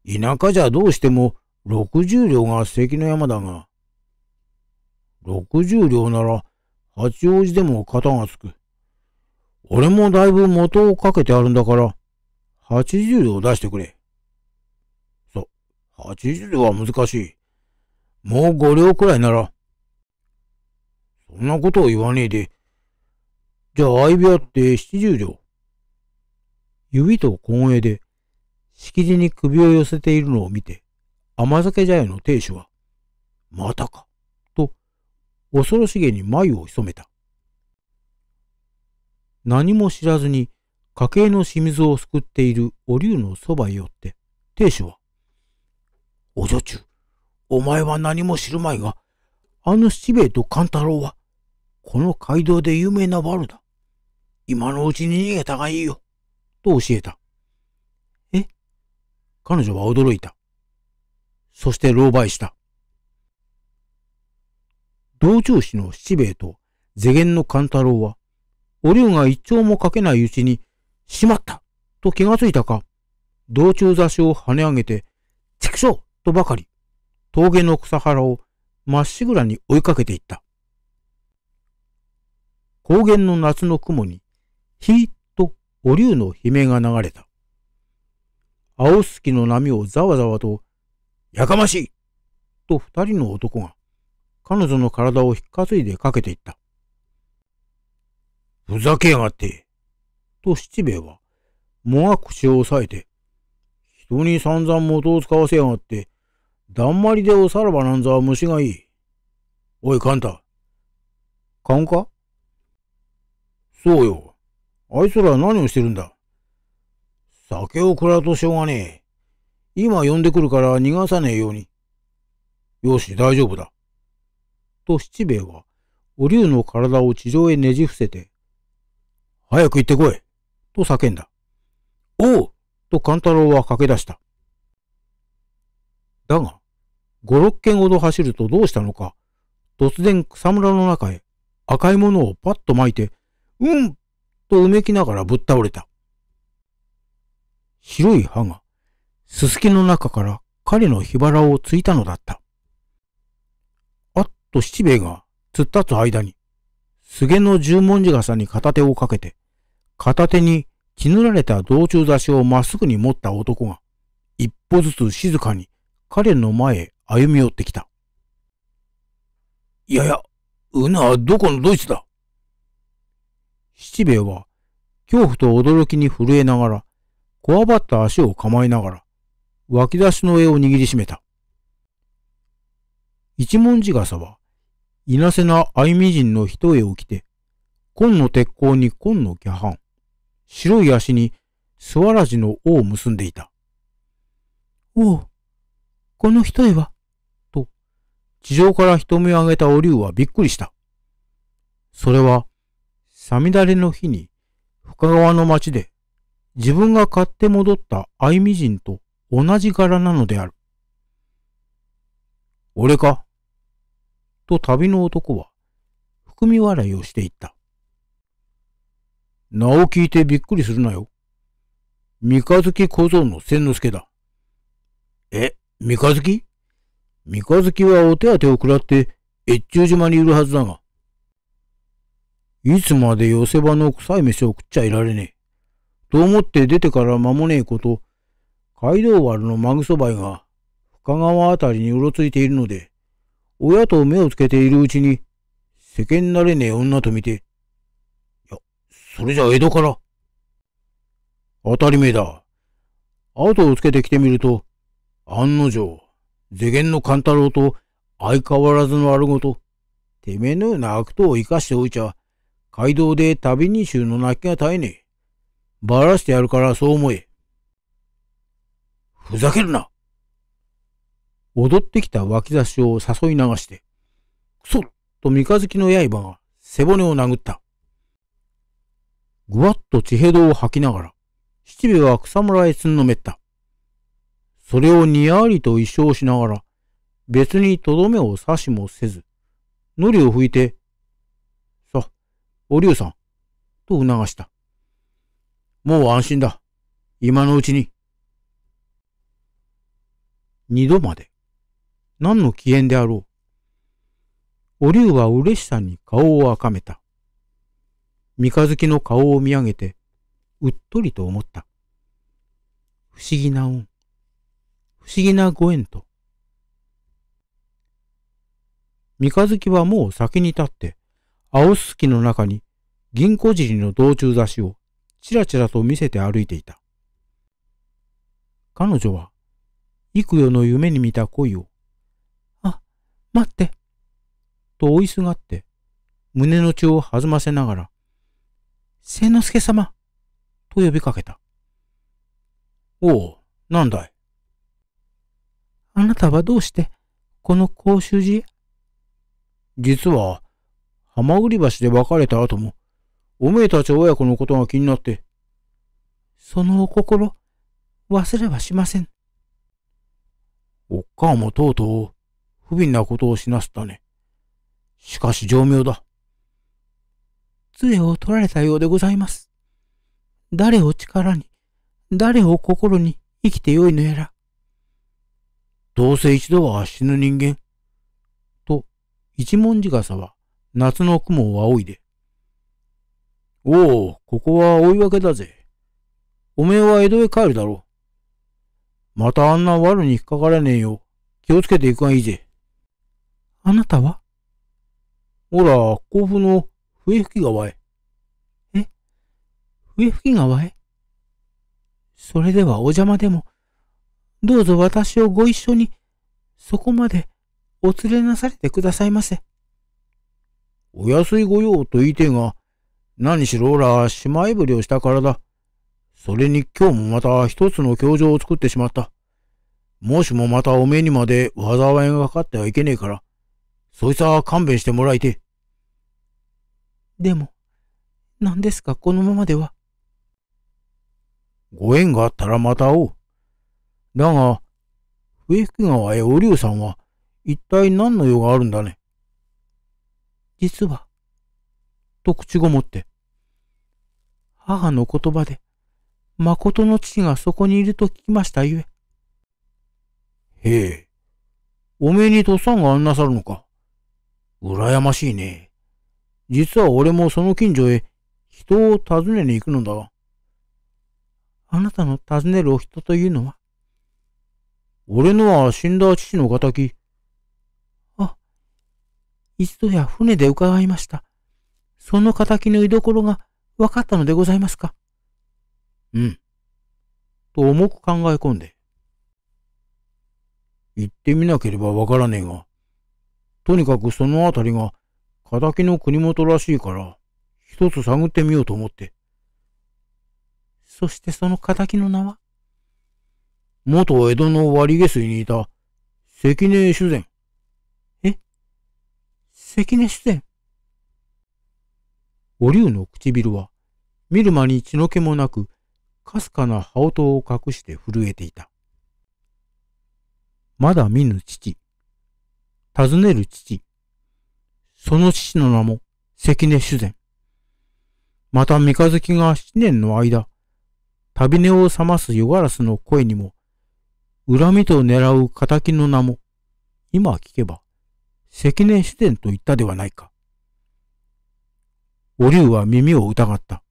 A: え。田舎じゃどうしても六十両が関の山だが、六十両なら八王子でも型がつく。俺もだいぶ元をかけてあるんだから、80度を出してくれ。そう、80度は難しい。もう5両くらいなら。そんなことを言わねえで。じゃあ相部屋って70両。指と光栄で、敷地に首を寄せているのを見て、甘酒茶屋の亭主は、またか、と、恐ろしげに眉を潜めた。何も知らずに、家計の清水を救っているお竜のそばへ寄って、亭主は、お女中、お前は何も知るまいが、あの七兵衛と勘太郎は、この街道で有名なバルだ。今のうちに逃げたがいいよ。と教えた。え彼女は驚いた。そして狼狽した。道中子の七兵衛と世間の勘太郎は、お竜が一丁もかけないうちにしまったと気がついたか、道中座しを跳ね上げて、畜生とばかり、峠の草原をまっしぐらに追いかけていった。高原の夏の雲に、ひーっとお竜の悲鳴が流れた。青すきの波をざわざわと、やかましいと二人の男が、彼女の体を引っかついでかけていった。ふざけやがって、と七兵衛は、もが口を押さえて、人に散々元を使わせやがって、だんまりでおさらばなんざ虫がいい。おい、カンタ。勘かそうよ。あいつら何をしてるんだ酒を食らうとしょうがねえ。今呼んでくるから逃がさねえように。よし、大丈夫だ。と七兵衛は、お竜の体を地上へねじ伏せて、早く行ってこい。と叫んだ。おうと勘太郎は駆け出した。だが、五六軒ほど走るとどうしたのか、突然草むらの中へ赤いものをパッと巻いて、うんとうめきながらぶっ倒れた。白い歯が、すすきの中から彼の火腹をついたのだった。あっと七兵衛が突っ立つ間に、菅の十文字傘に片手をかけて、片手に血塗られた道中差しをまっすぐに持った男が、一歩ずつ静かに彼の前へ歩み寄ってきた。いやや、うなはどこのドイツだ七兵衛は、恐怖と驚きに震えながら、こわばった足を構えながら、脇出しの絵を握りしめた。一文字笠は、いなせな歩み人の一絵を着て、紺の鉄鋼に紺のキャ白い足に素わらじの尾を結んでいた。おお、この一重は、と、地上から目を上げたお竜はびっくりした。それは、さみだれの日に、深川の町で、自分が買って戻った愛美人と同じ柄なのである。俺かと旅の男は、含み笑いをしていった。名を聞いてびっくりするなよ。三日月小僧の千之助だ。え、三日月三日月はお手当てを食らって越中島にいるはずだが。いつまで寄せ場の臭い飯を食っちゃいられねえ。と思って出てから間もねえこと、街道丸のマグソバイが深川あたりにうろついているので、親と目をつけているうちに、世間慣れねえ女と見て、それじゃ江戸から。当たり前だ。後をつけてきてみると、案の定、世間の勘太郎と相変わらずの悪事、てめえのような悪党を生かしておいちゃ、街道で旅人衆の泣きが絶えねえ。ばらしてやるからそう思え。ふざけるな踊ってきた脇差しを誘い流して、くそっと三日月の刃が背骨を殴った。ぐわっと地平道を吐きながら、七部は草むらへすんのめった。それをにやりと一生しながら、別にとどめを刺しもせず、のりを拭いて、さ、おりゅうさん、と促した。もう安心だ。今のうちに。二度まで。何の機嫌であろう。おりゅうは嬉しさに顔を赤めた。三日月の顔を見上げて、うっとりと思った。不思議な音、不思議なご縁と。三日月はもう先に立って、青すすきの中に銀小尻の道中差しをちらちらと見せて歩いていた。彼女は、幾夜の夢に見た恋を、あ、待って、と追いすがって、胸の血を弾ませながら、千之助様、と呼びかけた。おお、なんだい。あなたはどうして、この甲州寺へ実は、浜売橋で別れた後も、おめえたち親子のことが気になって。そのお心、忘れはしません。おっかあもとうとう、不憫なことをしなすったね。しかし、常妙だ。杖を取られたようでございます。誰を力に、誰を心に生きてよいのやら。どうせ一度は死ぬ人間。と、一文字傘は夏の雲を仰いで。おお、ここは追い分けだぜ。おめえは江戸へ帰るだろう。またあんな悪に引っかからねえよ。気をつけていくがいいぜ。あなたはおら、甲府の笛吹きがわえ。え笛吹きがわえそれではお邪魔でも、どうぞ私をご一緒に、そこまでお連れなされてくださいませ。お安い御用と言いてえが、何しろおら、島えぶりをしたからだ。それに今日もまた一つの教場を作ってしまった。もしもまたおめえにまで災いがかかってはいけねえから、そいつは勘弁してもらいて。でも、何ですか、このままでは。ご縁があったらまた会おう。だが、笛吹川へお龍さんは、一体何の用があるんだね。実は、と口ごもって、母の言葉で、誠の父がそこにいると聞きましたゆえ。へえ、おめえにとっさがあんなさるのか。羨ましいね。実は俺もその近所へ人を訪ねに行くのだが。あなたの訪ねるお人というのは俺のは死んだ父の仇。あ、一度や船で伺いました。その仇の居所が分かったのでございますかうん。と重く考え込んで。行ってみなければわからねえが、とにかくそのあたりが仇の国元らしいから、一つ探ってみようと思って。そしてその敵の名は元江戸の割下水にいた関根修膳。え関根修膳お竜の唇は見る間に血の気もなく、かすかな羽音を隠して震えていた。まだ見ぬ父。尋ねる父。その父の名も関根主善。また三日月が七年の間、旅根を覚ます夜ガラスの声にも、恨みと狙う仇の名も、今聞けば、関根主膳と言ったではないか。お竜は耳を疑った。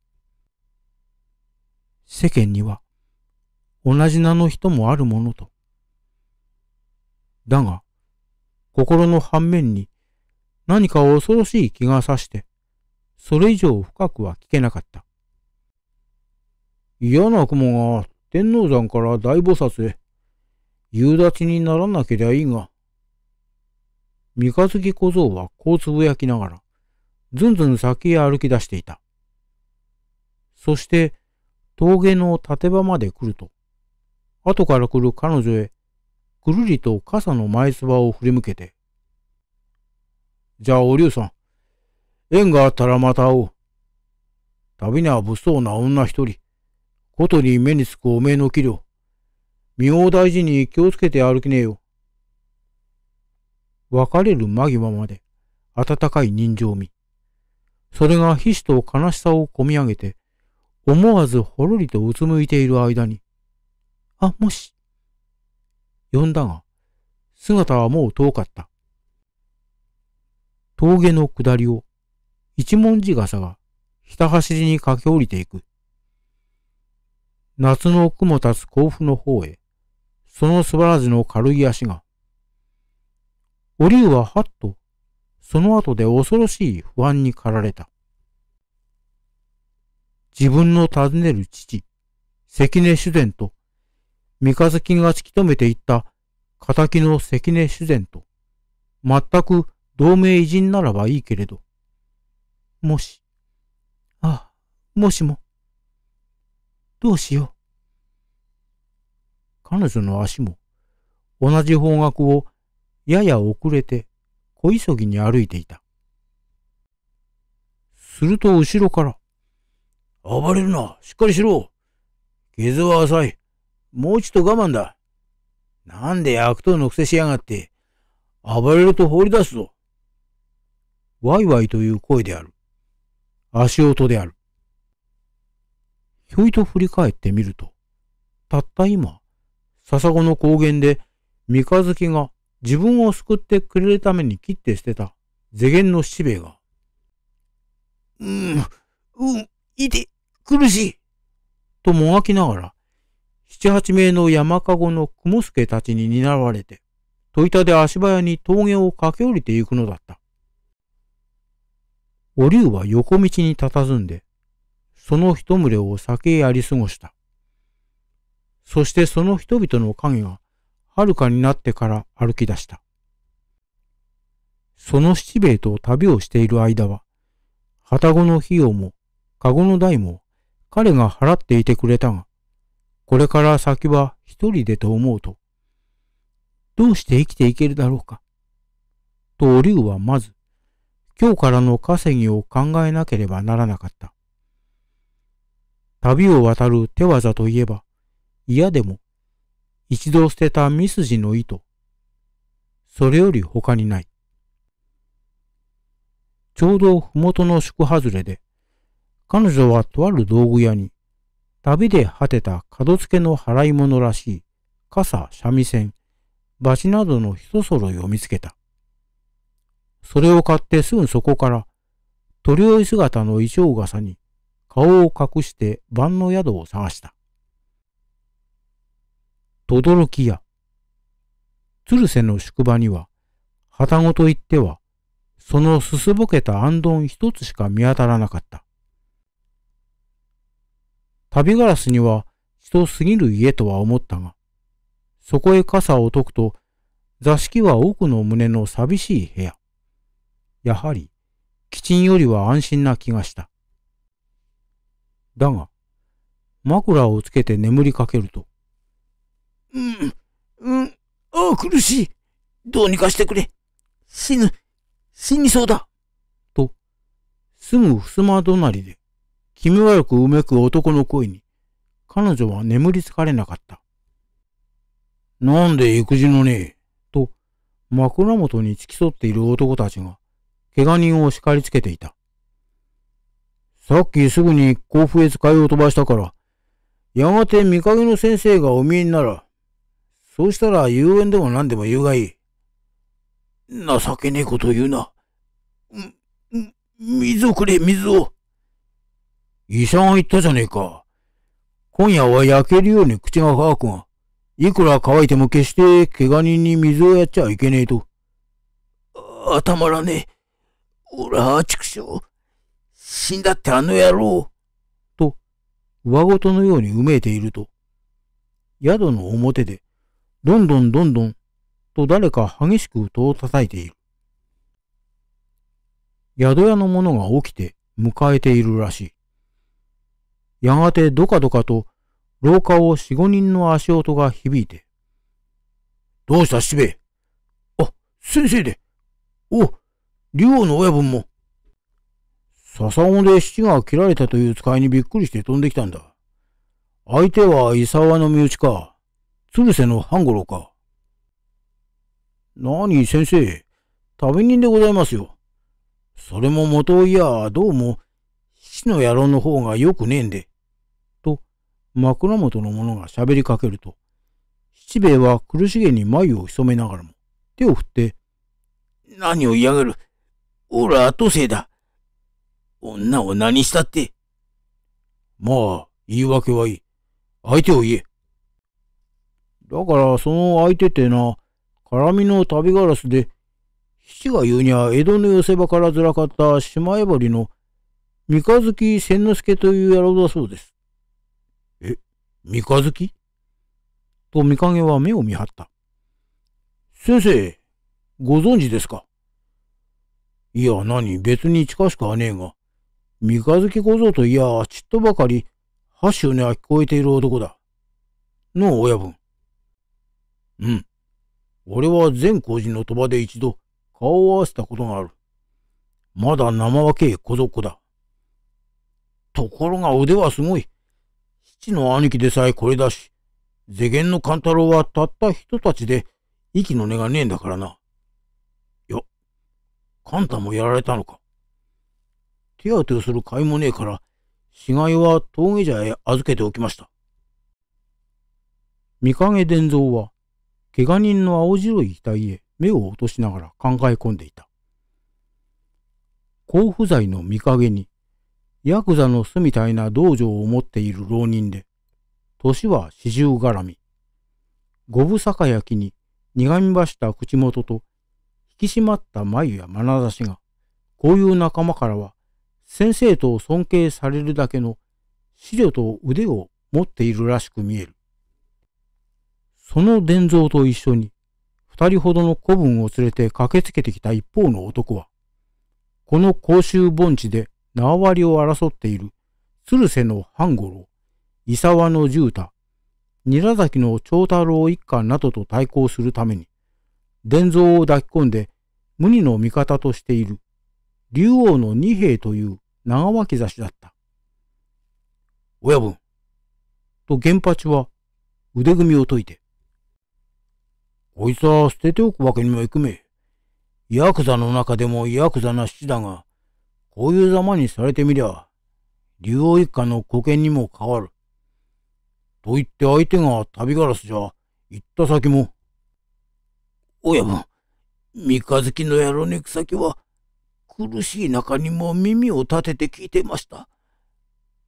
A: 世間には、同じ名の人もあるものと。だが、心の反面に、何か恐ろしい気がさして、それ以上深くは聞けなかった。嫌な雲が天王山から大菩薩へ、夕立にならなけりゃいいが。三日月小僧はこうつぶやきながら、ずんずん先へ歩き出していた。そして、峠の縦場まで来ると、後から来る彼女へ、ぐるりと傘の前すばを振り向けて、じゃあお竜さん、縁があったらまた会おう。旅には物騒な女一人、ことに目につくおめえの器量。身を大事に気をつけて歩きねえよ。別れる間際まで、温かい人情味。それが皮脂と悲しさをこみ上げて、思わずほろりとうつむいている間に、あ、もし。呼んだが、姿はもう遠かった。峠の下りを、一文字傘がひた走りに駆け下りていく。夏の雲立つ甲府の方へ、そのすばらずの軽い足が。おりゅうははっと、その後で恐ろしい不安に駆られた。自分の尋ねる父、関根主膳と、三日月が突き止めていった仇の関根主膳と、全く同盟偉人ならばいいけれど。もし、あもしも、どうしよう。彼女の足も、同じ方角をやや遅れて小急ぎに歩いていた。すると後ろから、暴れるな、しっかりしろ。傷は浅い。もうちょっと我慢だ。なんで悪党のくせしやがって、暴れると放り出すぞ。ワイワイという声である。足音である。ひょいと振り返ってみると、たった今、笹子の高原で三日月が自分を救ってくれるために切って捨てた世間の七兵衛が、うん、うん、いて、苦しい。ともがきながら、七八名の山籠の雲助たちに担われて、戸板で足早に峠を駆け下りていくのだった。お竜は横道に佇んで、その一群れを酒へやり過ごした。そしてその人々の影が遥かになってから歩き出した。その七兵衛と旅をしている間は、旗子の費用も、籠の代も、彼が払っていてくれたが、これから先は一人でと思うと、どうして生きていけるだろうか。とお竜はまず今日からの稼ぎを考えなければならなかった。旅を渡る手技といえば、嫌でも、一度捨てたミスジの糸。それより他にない。ちょうど麓の宿外れで、彼女はとある道具屋に、旅で果てた角付けの払い物らしい、傘、三味線、バチなどの一揃いを見つけた。それを買ってすぐそこから、鳥追姿の衣装傘に顔を隠して晩の宿を探した。き屋。鶴瀬の宿場には、旗子といっては、そのすすぼけた暗丼一つしか見当たらなかった。旅ガラスには人すぎる家とは思ったが、そこへ傘を解くと、座敷は奥の胸の寂しい部屋。やはり、基地よりは安心な気がした。だが、枕をつけて眠りかけると、うん、うん、ああ、苦しい。どうにかしてくれ。死ぬ、死にそうだ。と、すぐ襖隣で、気味悪くうめく男の声に、彼女は眠りつかれなかった。なんで育児のねえ、と、枕元に付き添っている男たちが、怪我人を叱りつけていた。さっきすぐに甲府へ使いを飛ばしたから、やがて見かけの先生がお見えになら、そうしたら遊園でも何でも言うがいい。情けねえこと言うな。ん、ん、水をくれ、水を。医者が言ったじゃねえか。今夜は焼けるように口が乾くが、いくら乾いても決して怪我人に水をやっちゃいけねえと。頭らねえ。おら、畜生。死んだってあの野郎。と、上ごとのようにうめいていると、宿の表で、どんどんどんどん、と誰か激しく音を叩いている。宿屋の者が起きて迎えているらしい。やがてどかどかと廊下を四五人の足音が響いて。どうした、しべあ、先生で。お、竜王の親分も。笹尾で七が切られたという使いにびっくりして飛んできたんだ。相手は伊沢の身内か、鶴瀬の半五郎か。なに先生、旅人でございますよ。それも元をいや、どうも、七の野郎の方がよくねえんで。と、枕元の者が喋りかけると、七兵衛は苦しげに眉を潜めながらも、手を振って、何を嫌がるおら、後世だ。女を何したって。まあ、言い訳はいい。相手を言え。だから、その相手ってな、絡みの旅ガラスで、七が言うには江戸の寄せ場からずらかった島えばりの三日月千之助という野郎だそうです。え、三日月と三影は目を見張った。先生、ご存知ですかいや、何、別に近しくはねえが。三日月小僧といや、ちっとばかり、八周年は聞こえている男だ。の親分。うん。俺は善光寺の鳥羽で一度、顔を合わせたことがある。まだ生若え小子だ。ところが腕はすごい。父の兄貴でさえこれだし、世間の勘太郎はたった人たちで、息の根がねえんだからな。カンタもやられたのか。手当てをする甲斐もねえから、死骸は峠ゃへ預けておきました。御影伝蔵は、怪我人の青白い額へ目を落としながら考え込んでいた。甲府剤の御影に、ヤクザの巣みたいな道場を持っている浪人で、年は四十絡み。五分酒焼きに苦みばした口元とき締まった眉や眼差しが、こういう仲間からは、先生と尊敬されるだけの資料と腕を持っているらしく見える。その伝蔵と一緒に、二人ほどの子分を連れて駆けつけてきた一方の男は、この甲州盆地で縄張りを争っている鶴瀬の半五郎、伊沢の十太、韮崎の長太郎一家などと対抗するために、伝蔵を抱き込んで無二の味方としている竜王の二兵という長脇差しだった。親分、と玄八は腕組みを解いて。こいつは捨てておくわけにもいくめえ。ヤクザの中でもヤクザな七だが、こういうざまにされてみりゃ、竜王一家の保険にも変わる。と言って相手が旅ガラスじゃ、行った先も親分、三日月の野郎に行く先は、苦しい中にも耳を立てて聞いてました。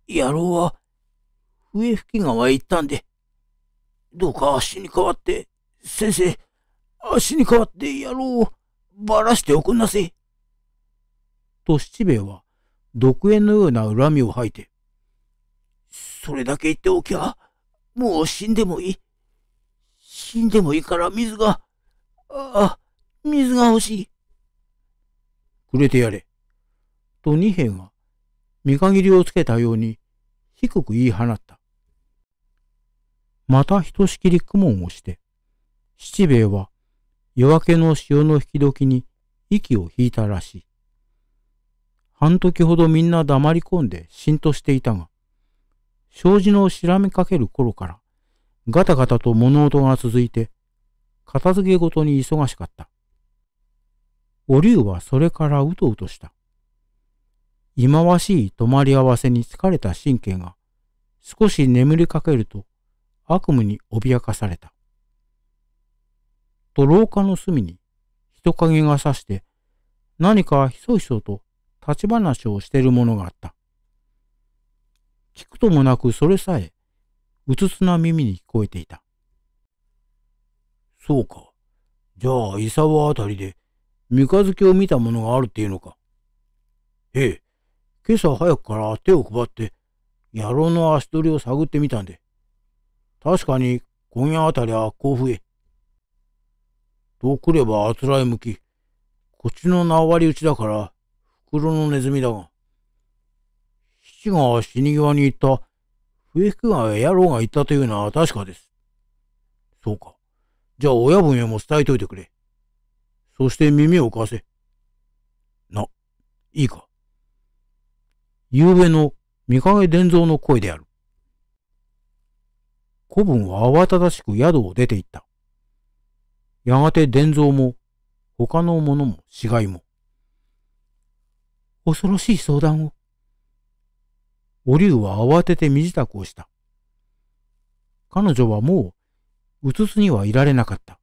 A: 野郎は、笛吹川へ行ったんで、どうか足に代わって、先生、足に代わって野郎をばらしておくんなせと七兵衛は、毒煙のような恨みを吐いて、それだけ言っておきゃ、もう死んでもいい。死んでもいいから水があ、水が欲しい。くれてやれ。と二兵が見限りをつけたように低く言い放った。またひとしきり苦悶をして、七兵衛は夜明けの潮の引き時に息を引いたらしい。半時ほどみんな黙り込んでしんとしていたが、障子のしらみかける頃から、ガタガタと物音が続いて、片付けごとに忙しかった。お竜はそれからうとうとした。忌まわしい泊まり合わせに疲れた神経が少し眠りかけると悪夢に脅かされた。と廊下の隅に人影がさして何かひそひそと立ち話をしているものがあった。聞くともなくそれさえうつつな耳に聞こえていた。そうか。じゃあ、伊沢あたりで、三日月を見たものがあるっていうのか。ええ。今朝早くから手を配って、野郎の足取りを探ってみたんで。確かに、今夜あたりは甲府へ。と来ればあつらえ向き。こっちの縄張り打ちだから、袋のネズミだが。父が死に際に行った、笛吹川へ野郎が行ったというのは確かです。そうか。じゃあ親分へも伝えといてくれ。そして耳を貸せ。な、いいか。夕べの三影伝蔵の声である。古文は慌ただしく宿を出て行った。やがて伝蔵も、他の者も死骸も。恐ろしい相談を。お竜は慌てて身支度をした。彼女はもううつつにはいられなかった。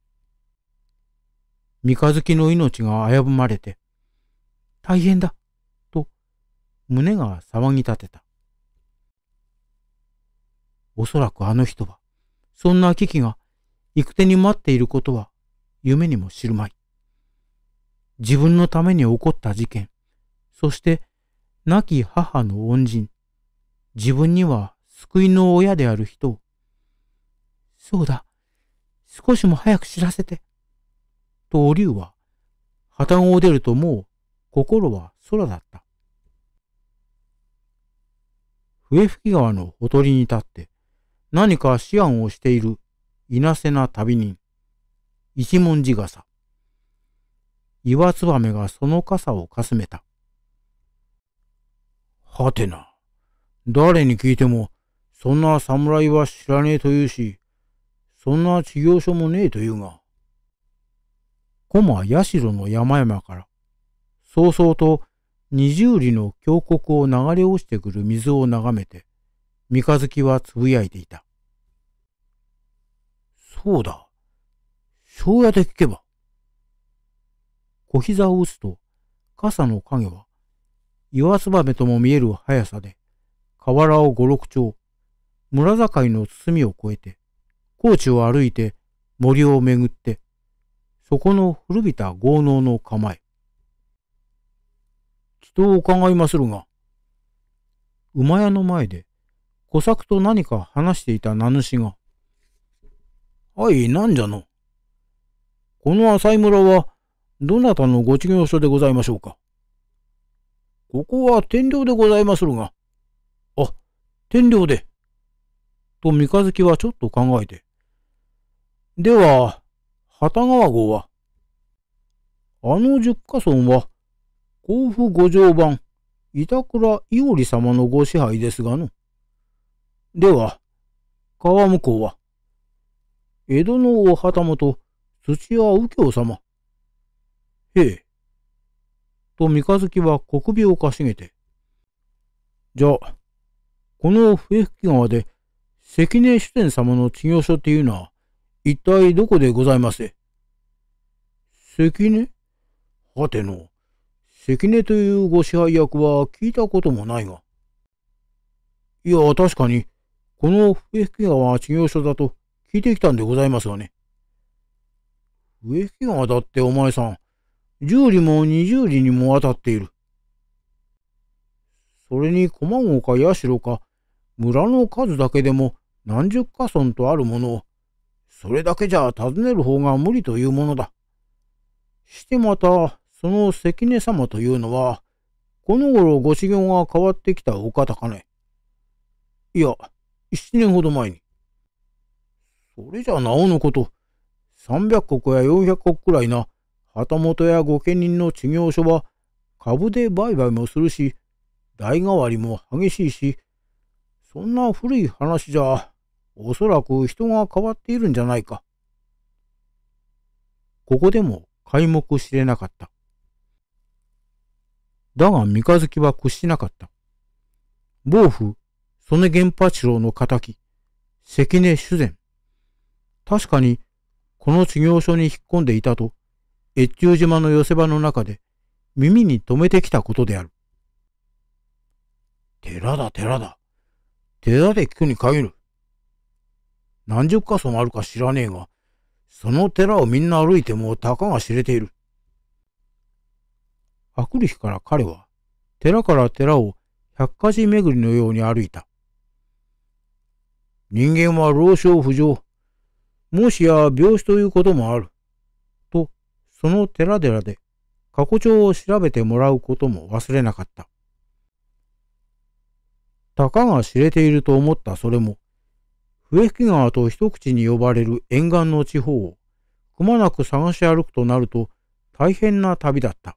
A: 三日月の命が危ぶまれて、大変だ、と胸が騒ぎ立てた。おそらくあの人は、そんな危機が行く手に待っていることは夢にも知るまい。自分のために起こった事件、そして亡き母の恩人、自分には救いの親である人を、そうだ、少しも早く知らせて。とお竜は、破綻を出るともう心は空だった。笛吹川のほとりに立って、何か思案をしている稲瀬な旅人、一文字傘。岩燕がその傘をかすめた。はてな。誰に聞いても、そんな侍は知らねえというし、そんな修行所もねえというが。駒社の山々から、早々と二十里の峡谷を流れ落ちてくる水を眺めて、三日月はつぶやいていた。そうだ、庄屋で聞けば。小膝を打つと、傘の影は、岩燕とも見える速さで、河原を五六丁、村境の包みを越えて、高知を歩いて森を巡って、そこの古びた豪農の構え。人を伺いまするが、馬屋の前で小作と何か話していた名主が、はい、なんじゃの。この浅井村は、どなたのご事業所でございましょうか。ここは天領でございまするが。あ、天領で。と三日月はちょっと考えて。では、旗川号はあの十家村は、甲府五条番、板倉伊織様のご支配ですがの。では、川向こうは、江戸のお旗本、土屋右京様。へえ。と三日月は小首をかしげて。じゃあ、この笛吹川で、関根主典様の治療所っていうのは、一体どこでございます関根はての、関根というご支配役は聞いたこともないが。いや、確かに、この笛吹川事業所だと聞いてきたんでございますがね。笛吹川だってお前さん、十里も二十里にもわたっている。それに駒郷か社か、村の数だけでも何十か村とあるものを、それだけじゃ尋ねる方が無理というものだ。してまた、その関根様というのは、この頃ご修行が変わってきたお方かね。いや、一年ほど前に。それじゃなおのこと、三百国や四百国くらいな、旗本や御家人の事業所は、株で売買もするし、代替わりも激しいし、そんな古い話じゃおそらく人が変わっているんじゃないか。ここでも開目しれなかった。だが三日月は屈しなかった。暴風、曽根源八郎の仇、関根修善。確かに、この修行所に引っ込んでいたと、越中島の寄せ場の中で耳に留めてきたことである。寺だ寺だ。寺で聞くに限る。何十箇所もあるか知らねえが、その寺をみんな歩いてもたかが知れている。あくる日から彼は、寺から寺を百箇所巡りのように歩いた。人間は老少不上、もしや病死ということもある。と、その寺々で過去帳を調べてもらうことも忘れなかった。たかが知れていると思ったそれも、笛吹川と一口に呼ばれる沿岸の地方をくまなく探し歩くとなると大変な旅だった。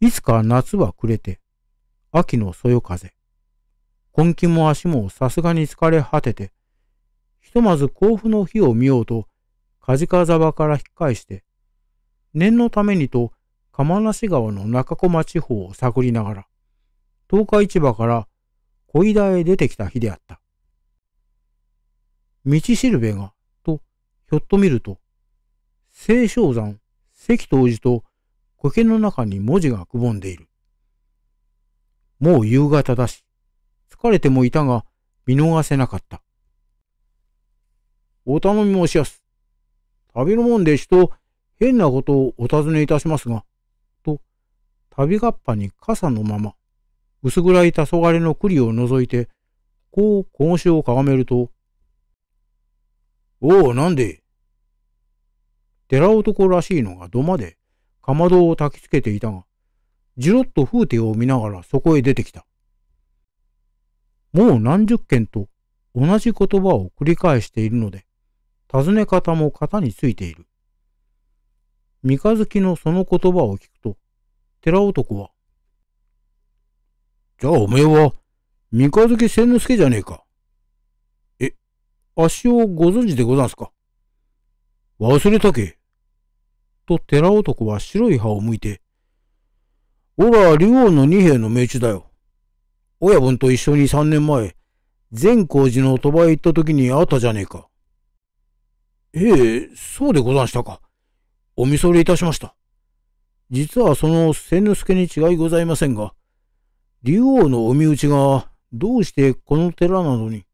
A: いつか夏は暮れて、秋のそよ風。根気も足もさすがに疲れ果てて、ひとまず甲府の日を見ようと、梶川沢から引っ返して、念のためにと釜無川の中駒地方を探りながら、東海市場から小井田へ出てきた日であった。道しるべが、と、ひょっと見ると、清少山、関東寺と苔の中に文字がくぼんでいる。もう夕方だし、疲れてもいたが、見逃せなかった。お頼み申しやす。旅の門でしと変なことをお尋ねいたしますが、と、旅がっぱに傘のまま、薄暗い黄昏の栗を覗いて、こう格子をかがめると、おお、なんで寺男らしいのが土間で、かまどを焚きつけていたが、じろっと風景を見ながらそこへ出てきた。もう何十件と同じ言葉を繰り返しているので、尋ね方も型についている。三日月のその言葉を聞くと、寺男はじゃあおめえは、三日月千之助じゃねえか。え、足をご存知でござんすか忘れたけ。と寺男は白い歯を向いて、おら、竜王の二兵の命中だよ。親分と一緒に三年前、善光寺の鳥羽へ行った時に会ったじゃねえか。ええ、そうでござんしたか。お見それいたしました。実はその千之助に違いございませんが、竜王のお身内がどうしてこの寺などに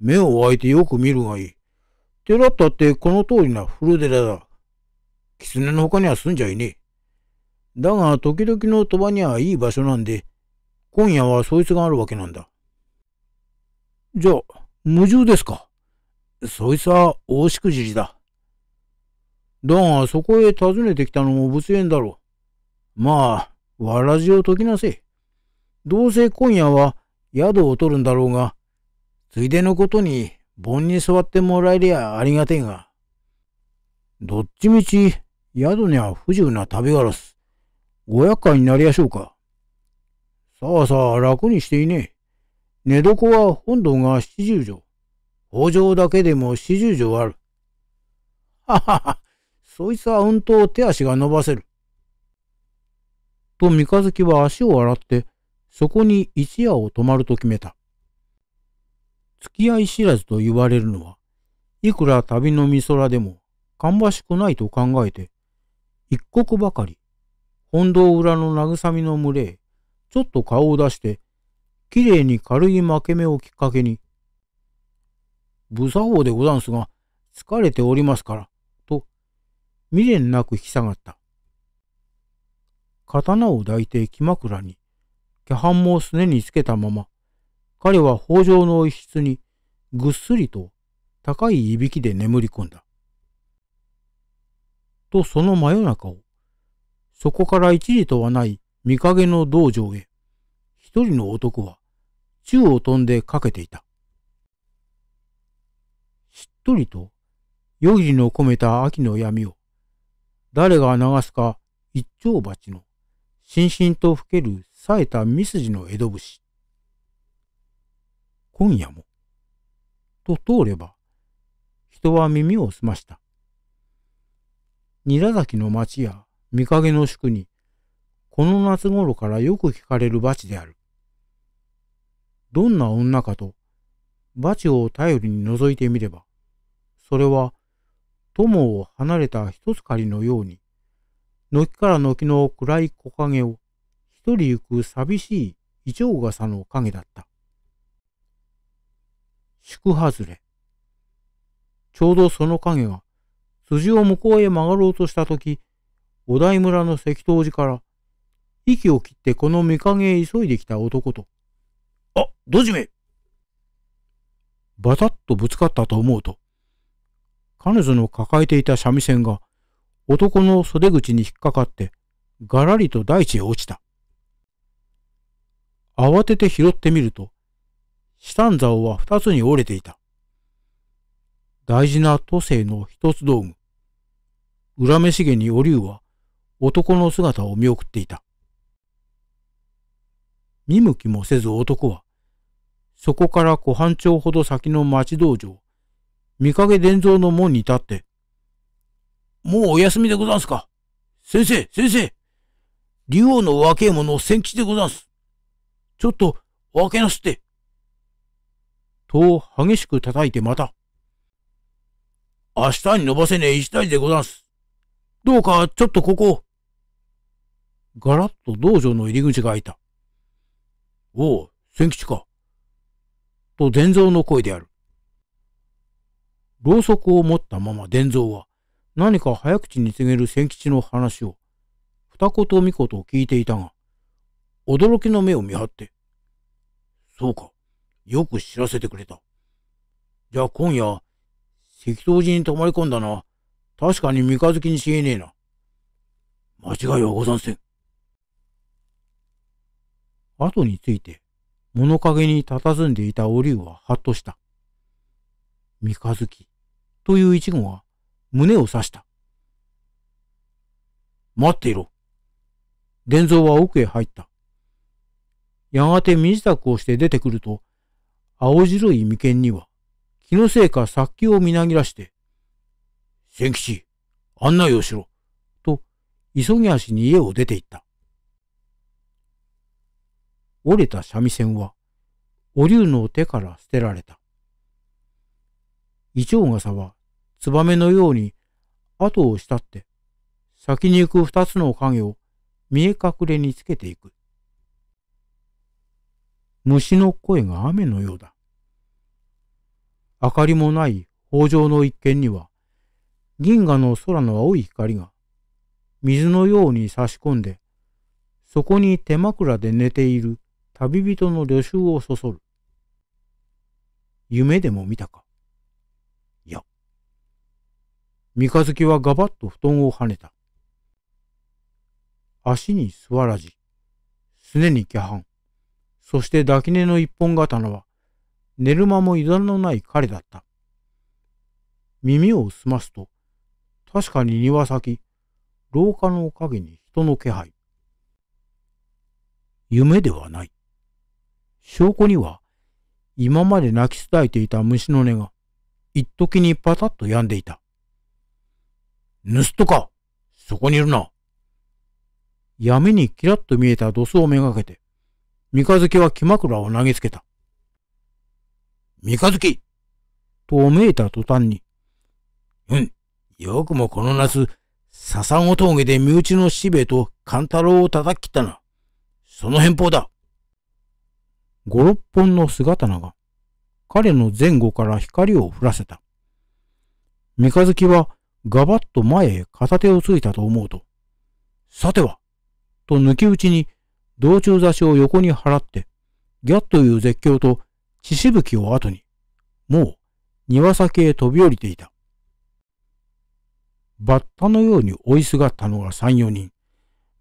A: 目を開いてよく見るがいい。寺ったってこの通りな古寺だ。狐の他には住んじゃいねえ。だが時々の鳥羽にはいい場所なんで、今夜はそいつがあるわけなんだ。じゃあ、無重ですか。そいつは大しくじりだ。だがそこへ訪ねてきたのも仏縁だろう。まあ、わらじを解きなせどうせ今夜は宿を取るんだろうが、ついでのことに盆に座ってもらえりゃありがてえが。どっちみち宿には不自由な食べガラス。ご厄介になりやしょうか。さあさあ楽にしていねえ。寝床は本堂が七十条。北条だけでも四十条ある。ははは、そいつはうんと手足が伸ばせる。と三日月は足を洗って、そこに一夜を泊まると決めた。付き合い知らずと言われるのは、いくら旅の美空でも、芳しくないと考えて、一刻ばかり、本堂裏の慰みの群れへ、ちょっと顔を出して、きれいに軽い負け目をきっかけに、無作法でござんすが、疲れておりますから、と、未練なく引き下がった。刀を抱いて木枕に、気半もすねにつけたまま、彼は北条の一室にぐっすりと高いいびきで眠り込んだ。とその真夜中を、そこから一時とはない見影の道場へ、一人の男は宙を飛んでかけていた。しっとりと夜霧の込めた秋の闇を、誰が流すか一丁鉢のしんしんとふける冴えたスじの江戸節。今夜も。と通れば、人は耳を澄ました。韮崎の町や御かの宿に、この夏頃からよく聞かれるバチである。どんな女かと、バチを頼りに覗いてみれば、それは、友を離れた一つかりのように、軒から軒の暗い木陰を一人行く寂しい異常傘の影だった。宿外れ。ちょうどその影が筋を向こうへ曲がろうとしたとき、お台村の石頭寺から息を切ってこの見影へ急いできた男と、あ、どじめバタッとぶつかったと思うと、彼女の抱えていた三味線が男の袖口に引っかかって、がらりと大地へ落ちた。慌てて拾ってみると、シタンザオは二つに折れていた。大事な都政の一つ道具。恨めしげにおりゅうは男の姿を見送っていた。見向きもせず男は、そこから湖畔町ほど先の町道場、見影伝蔵の門に立って、もうお休みでござんすか。先生、先生。竜王の若え者を千吉でござんす。ちょっと、おけなすって。と、激しく叩いてまた。明日に伸ばせねえ一大でござんす。どうか、ちょっとここ。ガラッと道場の入り口が開いた。おう、千吉か。と伝蔵の声である。ろうそくを持ったまま伝蔵は、何か早口に告げる千吉の話を、二言三言聞いていたが、驚きの目を見張って、そうか、よく知らせてくれた。じゃあ今夜、石頭寺に泊まり込んだな。確かに三日月にしえねえな。間違いはござんせん。後について、物陰に佇んでいたお竜ははっとした。三日月という一語は、胸を刺した。待っていろ。伝蔵は奥へ入った。やがて身支度をして出てくると、青白い眉間には、気のせいか殺気をみなぎらして、千吉、案内をしろ、と、急ぎ足に家を出て行った。折れた三味線は、お竜の手から捨てられた。伊長笠はツバメのように後を慕って、先に行く二つの影を見え隠れにつけていく。虫の声が雨のようだ。明かりもない北条の一見には、銀河の空の青い光が、水のように差し込んで、そこに手枕で寝ている旅人の旅愁をそそる。夢でも見たか。三日月はガバッと布団を跳ねた。足に座らじ、すねに下半、そして抱き寝の一本刀は、寝る間も油断のない彼だった。耳を澄ますと、確かに庭先、廊下の陰に人の気配。夢ではない。証拠には、今まで泣き伝えていた虫の音が、一時にパタッと止んでいた。盗人かそこにいるな。闇にキラッと見えた土巣をめがけて、三日月は木枕を投げつけた。三日月とおめいた途端に、うん、よくもこの夏、笹子峠で身内のしべと勘太郎を叩き切ったな。その返方だ。五六本の姿が、彼の前後から光を降らせた。三日月はガバッと前へ片手をついたと思うと、さてはと抜き打ちに、道中差しを横に払って、ギャッという絶叫と血しぶきを後に、もう庭先へ飛び降りていた。バッタのように追いすがったのが三、四人、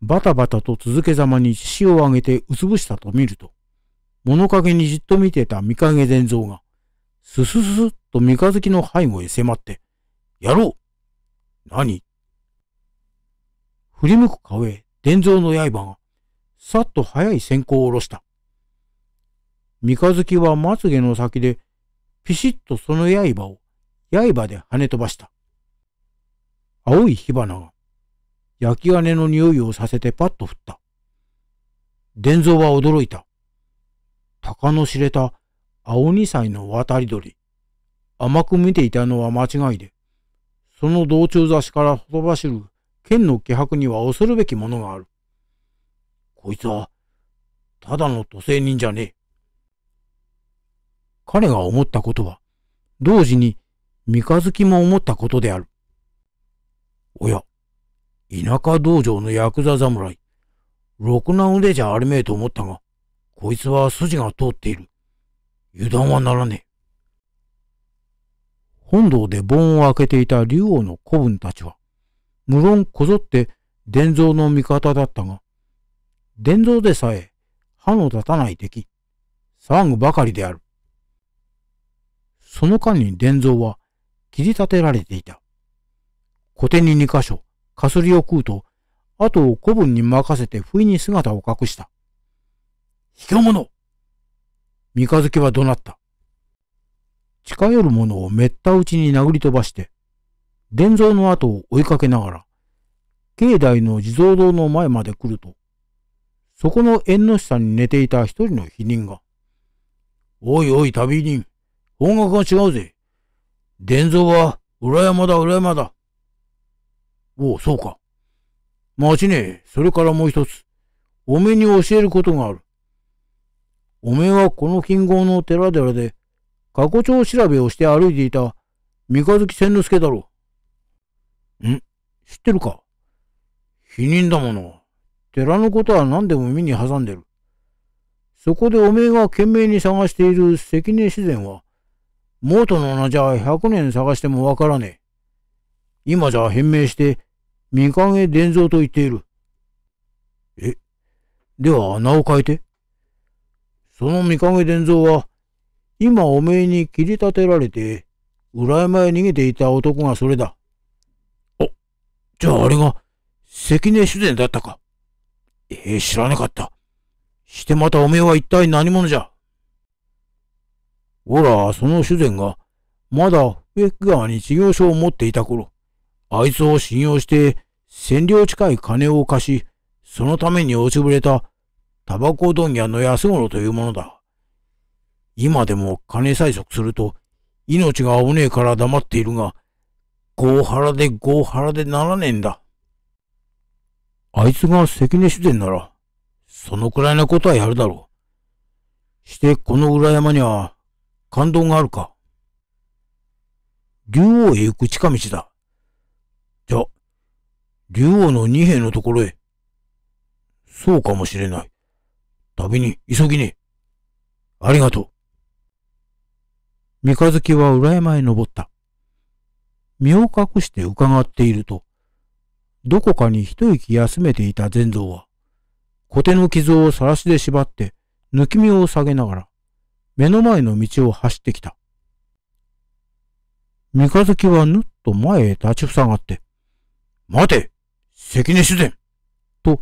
A: バタバタと続けざまに獅子を上げてうつぶしたと見ると、物陰にじっと見てた三影伝蔵が、すすすっと三日月の背後へ迫って、やろう何振り向く顔へ、伝蔵の刃が、さっと早い先行を下ろした。三日月はまつげの先で、ピシッとその刃を、刃で跳ね飛ばした。青い火花が、焼き金の匂いをさせてパッと振った。伝蔵は驚いた。鷹の知れた青二歳の渡り鳥。甘く見ていたのは間違いで、その道中差しからほとばしる剣の気迫には恐るべきものがある。こいつは、ただの土星人じゃねえ。彼が思ったことは、同時に三日月も思ったことである。おや、田舎道場のヤクザ侍、ろくな腕じゃあるめえと思ったが、こいつは筋が通っている。油断はならねえ。本堂で盆を開けていた竜王の子分たちは、無論こぞって伝蔵の味方だったが、伝蔵でさえ歯の立たない敵、騒ぐばかりである。その間に伝蔵は切り立てられていた。小手に2箇所、かすりを食うと、後を古文に任せて不意に姿を隠した。卑怯者三日月は怒鳴った。近寄る者をめったうちに殴り飛ばして、伝蔵の後を追いかけながら、境内の地蔵堂の前まで来ると、そこの縁の下に寝ていた一人の否認が、おいおい旅人、方角が違うぜ。伝蔵は裏山だ裏山だ。おお、そうか。待ちねえ、それからもう一つ。おめえに教えることがある。おめえはこの金剛の寺々で過去帳調べをして歩いていた三日月千之助だろう。ん知ってるか否認だもの。寺のことは何でも身に挟んでる。そこでおめえが懸命に探している関根自然は、元の名じゃ100年探してもわからねえ。今じゃ変名して、三影伝蔵と言っている。え、では名を変えてその三影伝蔵は、今おめえに切り立てられて、裏山へ逃げていた男がそれだ。あ、じゃああれが、関根主膳だったか。ええー、知らなかった。してまたおめえは一体何者じゃ。おら、その主膳が、まだッグ川に事業所を持っていた頃、あいつを信用して、千両近い金を貸し、そのために落ちぶれた、タバコ問屋の安物というものだ。今でも金催促すると、命が危ねえから黙っているが、ゴーハラでゴーハラでならねえんだ。あいつが関根主伝なら、そのくらいのことはやるだろう。してこの裏山には、感動があるか。竜王へ行く近道だ。じゃ、竜王の二兵のところへ。そうかもしれない。旅に急ぎねえ。ありがとう。三日月は裏山へ登った。身を隠して伺っていると、どこかに一息休めていた善蔵は、小手の傷をさらしで縛って、抜き身を下げながら、目の前の道を走ってきた。三日月はぬっと前へ立ちふさがって、待て関根主膳と、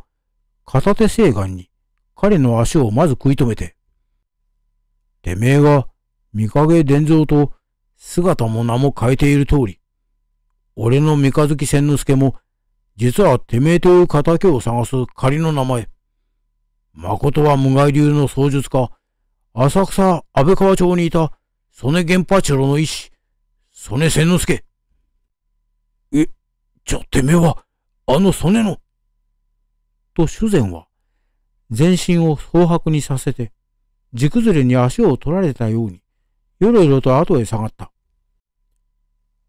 A: 片手青眼に彼の足をまず食い止めて、てめえが見影伝蔵と姿も名も変えている通り、俺の三日月千之助も、実はてめえという仇を探す仮の名前。誠は無害流の創術家、浅草安倍川町にいた、曽根源八郎の医師、曽根千之助。え、じゃ、てめえは、あの曽根の。と修善は、全身を蒼白にさせて、地崩れに足を取られたように、よろよろと後へ下がった。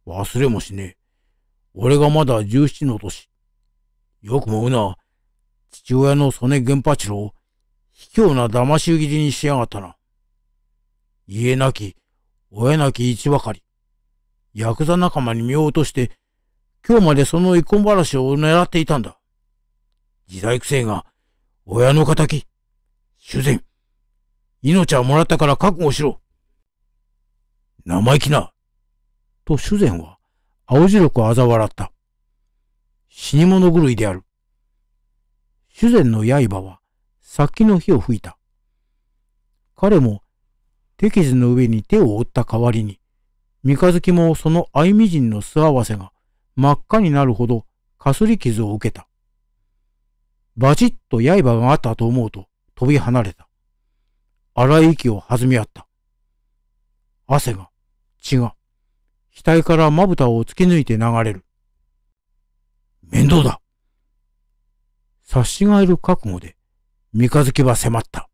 A: 忘れもしねえ。俺がまだ十七の年。よくもうな、父親の曽根源八郎卑怯な騙し切りにしやがったな。家なき、親なき一ばかり。ヤクザ仲間に身を落として、今日までその遺恨話を狙っていたんだ。時代癖が、親の仇、修繕。命はもらったから覚悟しろ。生意気なと主膳は青白く嘲笑った。死に物狂いである。主膳の刃は先の火を吹いた。彼も手傷の上に手を負った代わりに、三日月もその相みじんの素合わせが真っ赤になるほどかすり傷を受けた。バチッと刃があったと思うと飛び離れた。荒い息を弾み合った。汗が血が、額からまぶたを突き抜いて流れる。面倒だ察しがえる覚悟で、三日月は迫った。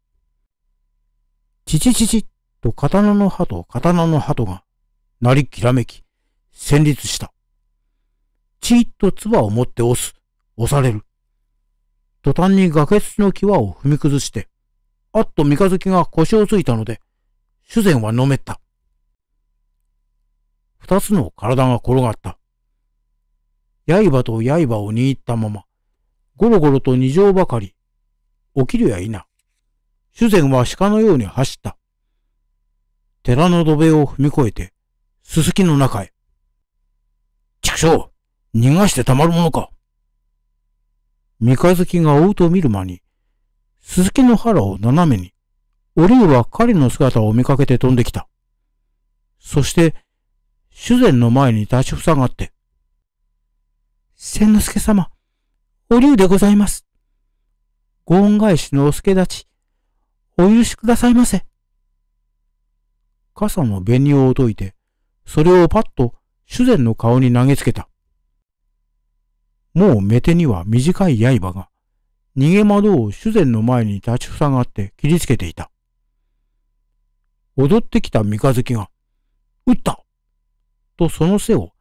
A: チチチチと刀の歯と刀の鳩が、鳴りきらめき、戦慄した。ちーっと唾を持って押す、押される。途端に崖土の際を踏み崩して、あっと三日月が腰をついたので、主膳は飲めった。二つの体が転がった。刃と刃を握ったまま、ゴロゴロと二畳ばかり、起きるや否。主膳は鹿のように走った。寺の土塀を踏み越えて、すすきの中へ。畜生逃がしてたまるものか三日月が追うと見る間に、すすきの腹を斜めに、オリーはりの姿を見かけて飛んできた。そして、主膳の前に立ちふさがって。千之助様、お竜でございます。ご恩返しのお助立ち、お許しくださいませ。傘の紅を解いて、それをパッと主膳の顔に投げつけた。もう目手には短い刃が、逃げ窓を主膳の前に立ちふさがって切りつけていた。踊ってきた三日月が、撃ったとその背を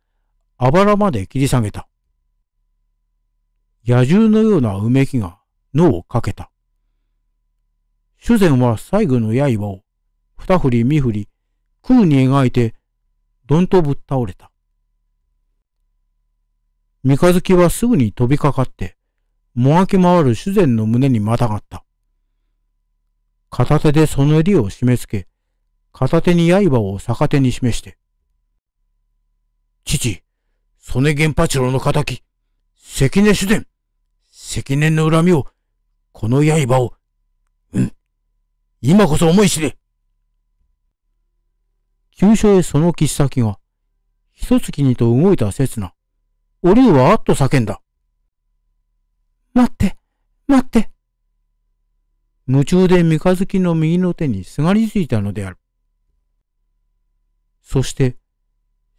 A: あばらまで切り下げた。野獣のようなうめきが脳をかけた。修善は最後の刃を二振り三振り空に描いてどんとぶっ倒れた。三日月はすぐに飛びかかってもがき回る修善の胸にまたがった。片手でその襟を締め付け、片手に刃を逆手に示して、父、曽根源八郎の仇、関根主伝、関根の恨みを、この刃を、うん、今こそ思い知れ。急所へその喫茶先が、一月にと動いた刹那、おうはあっと叫んだ。待って、待って。夢中で三日月の右の手にすがりついたのである。そして、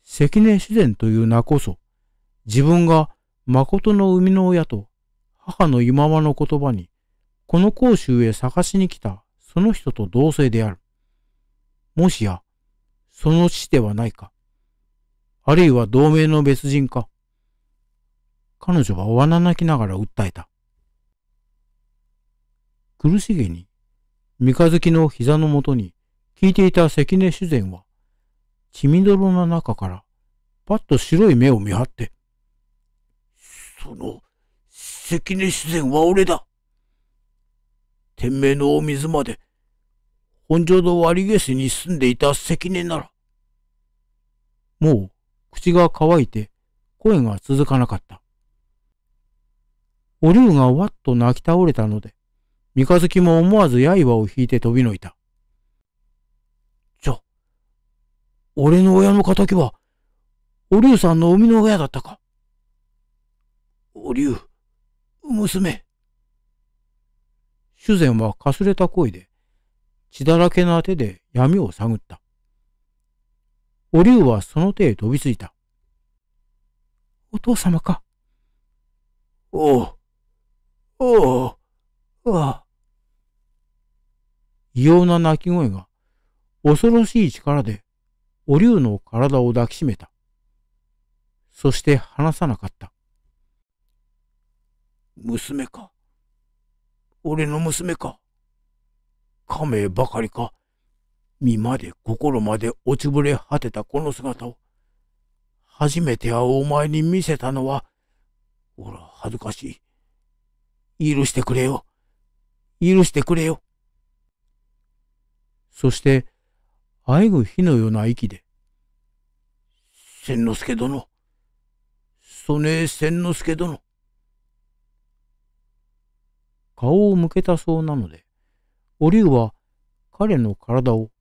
A: 関根主然という名こそ、自分が誠の生みの親と母の今間の言葉に、この甲州へ探しに来たその人と同性である。もしや、その父ではないか。あるいは同盟の別人か。彼女はおわな泣きながら訴えた。苦しげに、三日月の膝のもとに、聞いていた関根主膳は、血みどろの中から、パッと白い目を見張って、その、関根自然は俺だ。天明の大水まで、本庄の割下市に住んでいた関根なら。もう、口が乾いて、声が続かなかった。お竜がわっと泣き倒れたので、三日月も思わず刃を引いて飛びのいた。俺の親の仇は、お竜さんの生みの親だったか。お竜、娘。主善はかすれた声で、血だらけな手で闇を探った。お竜はその手へ飛びついた。お父様か。おう、おう、ああ。異様な鳴き声が、恐ろしい力でお竜の体を抱きしめた。そして離さなかった。娘か。俺の娘か。亀名ばかりか。身まで心まで落ちぶれ果てたこの姿を、初めて会うお前に見せたのは、おら、恥ずかしい。許してくれよ。許してくれよ。そして、あえぐ火のような息で、千之助殿、曽根千之助殿。顔を向けたそうなので、お竜は彼の体を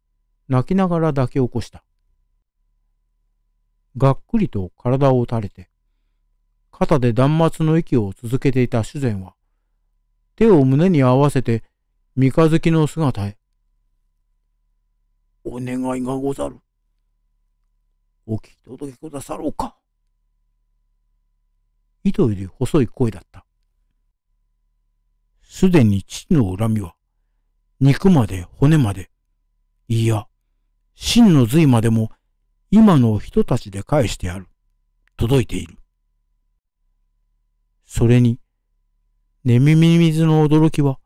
A: 泣きながら抱き起こした。がっくりと体を垂れて、肩で断末の息を続けていた主膳は、手を胸に合わせて三日月の姿へ、お願いがござる。お聞き届けくださろうか。糸より細い声だった。すでに父の恨みは、肉まで骨まで、いや、真の髄までも、今の人たちで返してやる。届いている。それに、寝耳水の驚きは、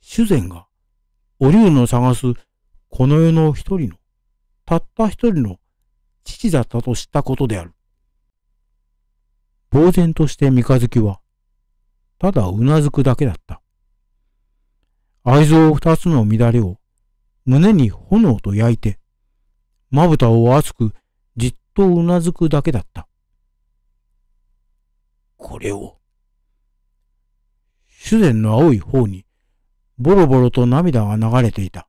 A: 修膳が、お竜の探すこの世の一人の、たった一人の父だったと知ったことである。呆然として三日月は、ただうなずくだけだった。愛憎二つの乱れを胸に炎と焼いて、まぶたを熱くじっとうなずくだけだった。これを。主殿の青い方に、ボロボロと涙が流れていた。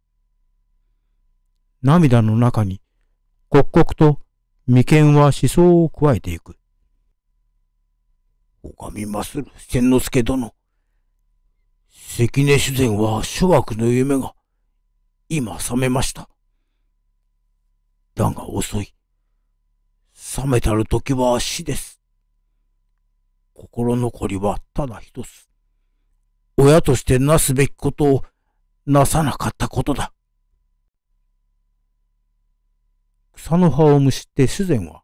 A: 涙の中に、刻々と眉間は思想を加えていく。拝みまする、千之助殿。関根主膳は諸悪の夢が、今覚めました。だが遅い。覚めたる時は死です。心残りはただ一つ。親としてなすべきことをなさなかったことだ。草の葉をむしって主膳は、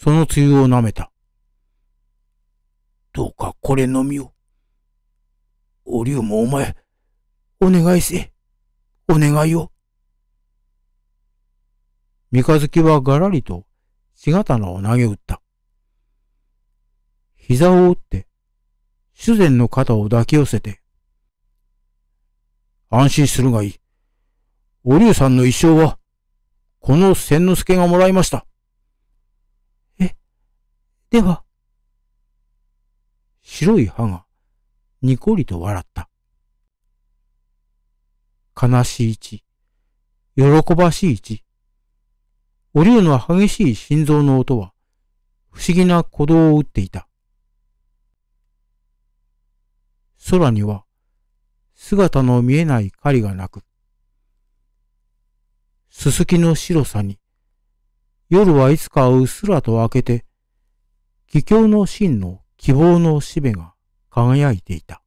A: その梅雨を舐めた。どうかこれ飲みを。お竜もお前、お願いせ。お願いを。三日月はがらりと、血刀を投げ打った。膝を折って、主膳の肩を抱き寄せて、安心するがいい。お竜さんの一生は、この千之助がもらいました。え、では。白い歯がにこりと笑った。悲しい血、喜ばしい血。お竜の激しい心臓の音は不思議な鼓動を打っていた。空には姿の見えない狩りがなく、すすきの白さに、夜はいつかうっすらと明けて、気境の真の希望のしべが輝いていた。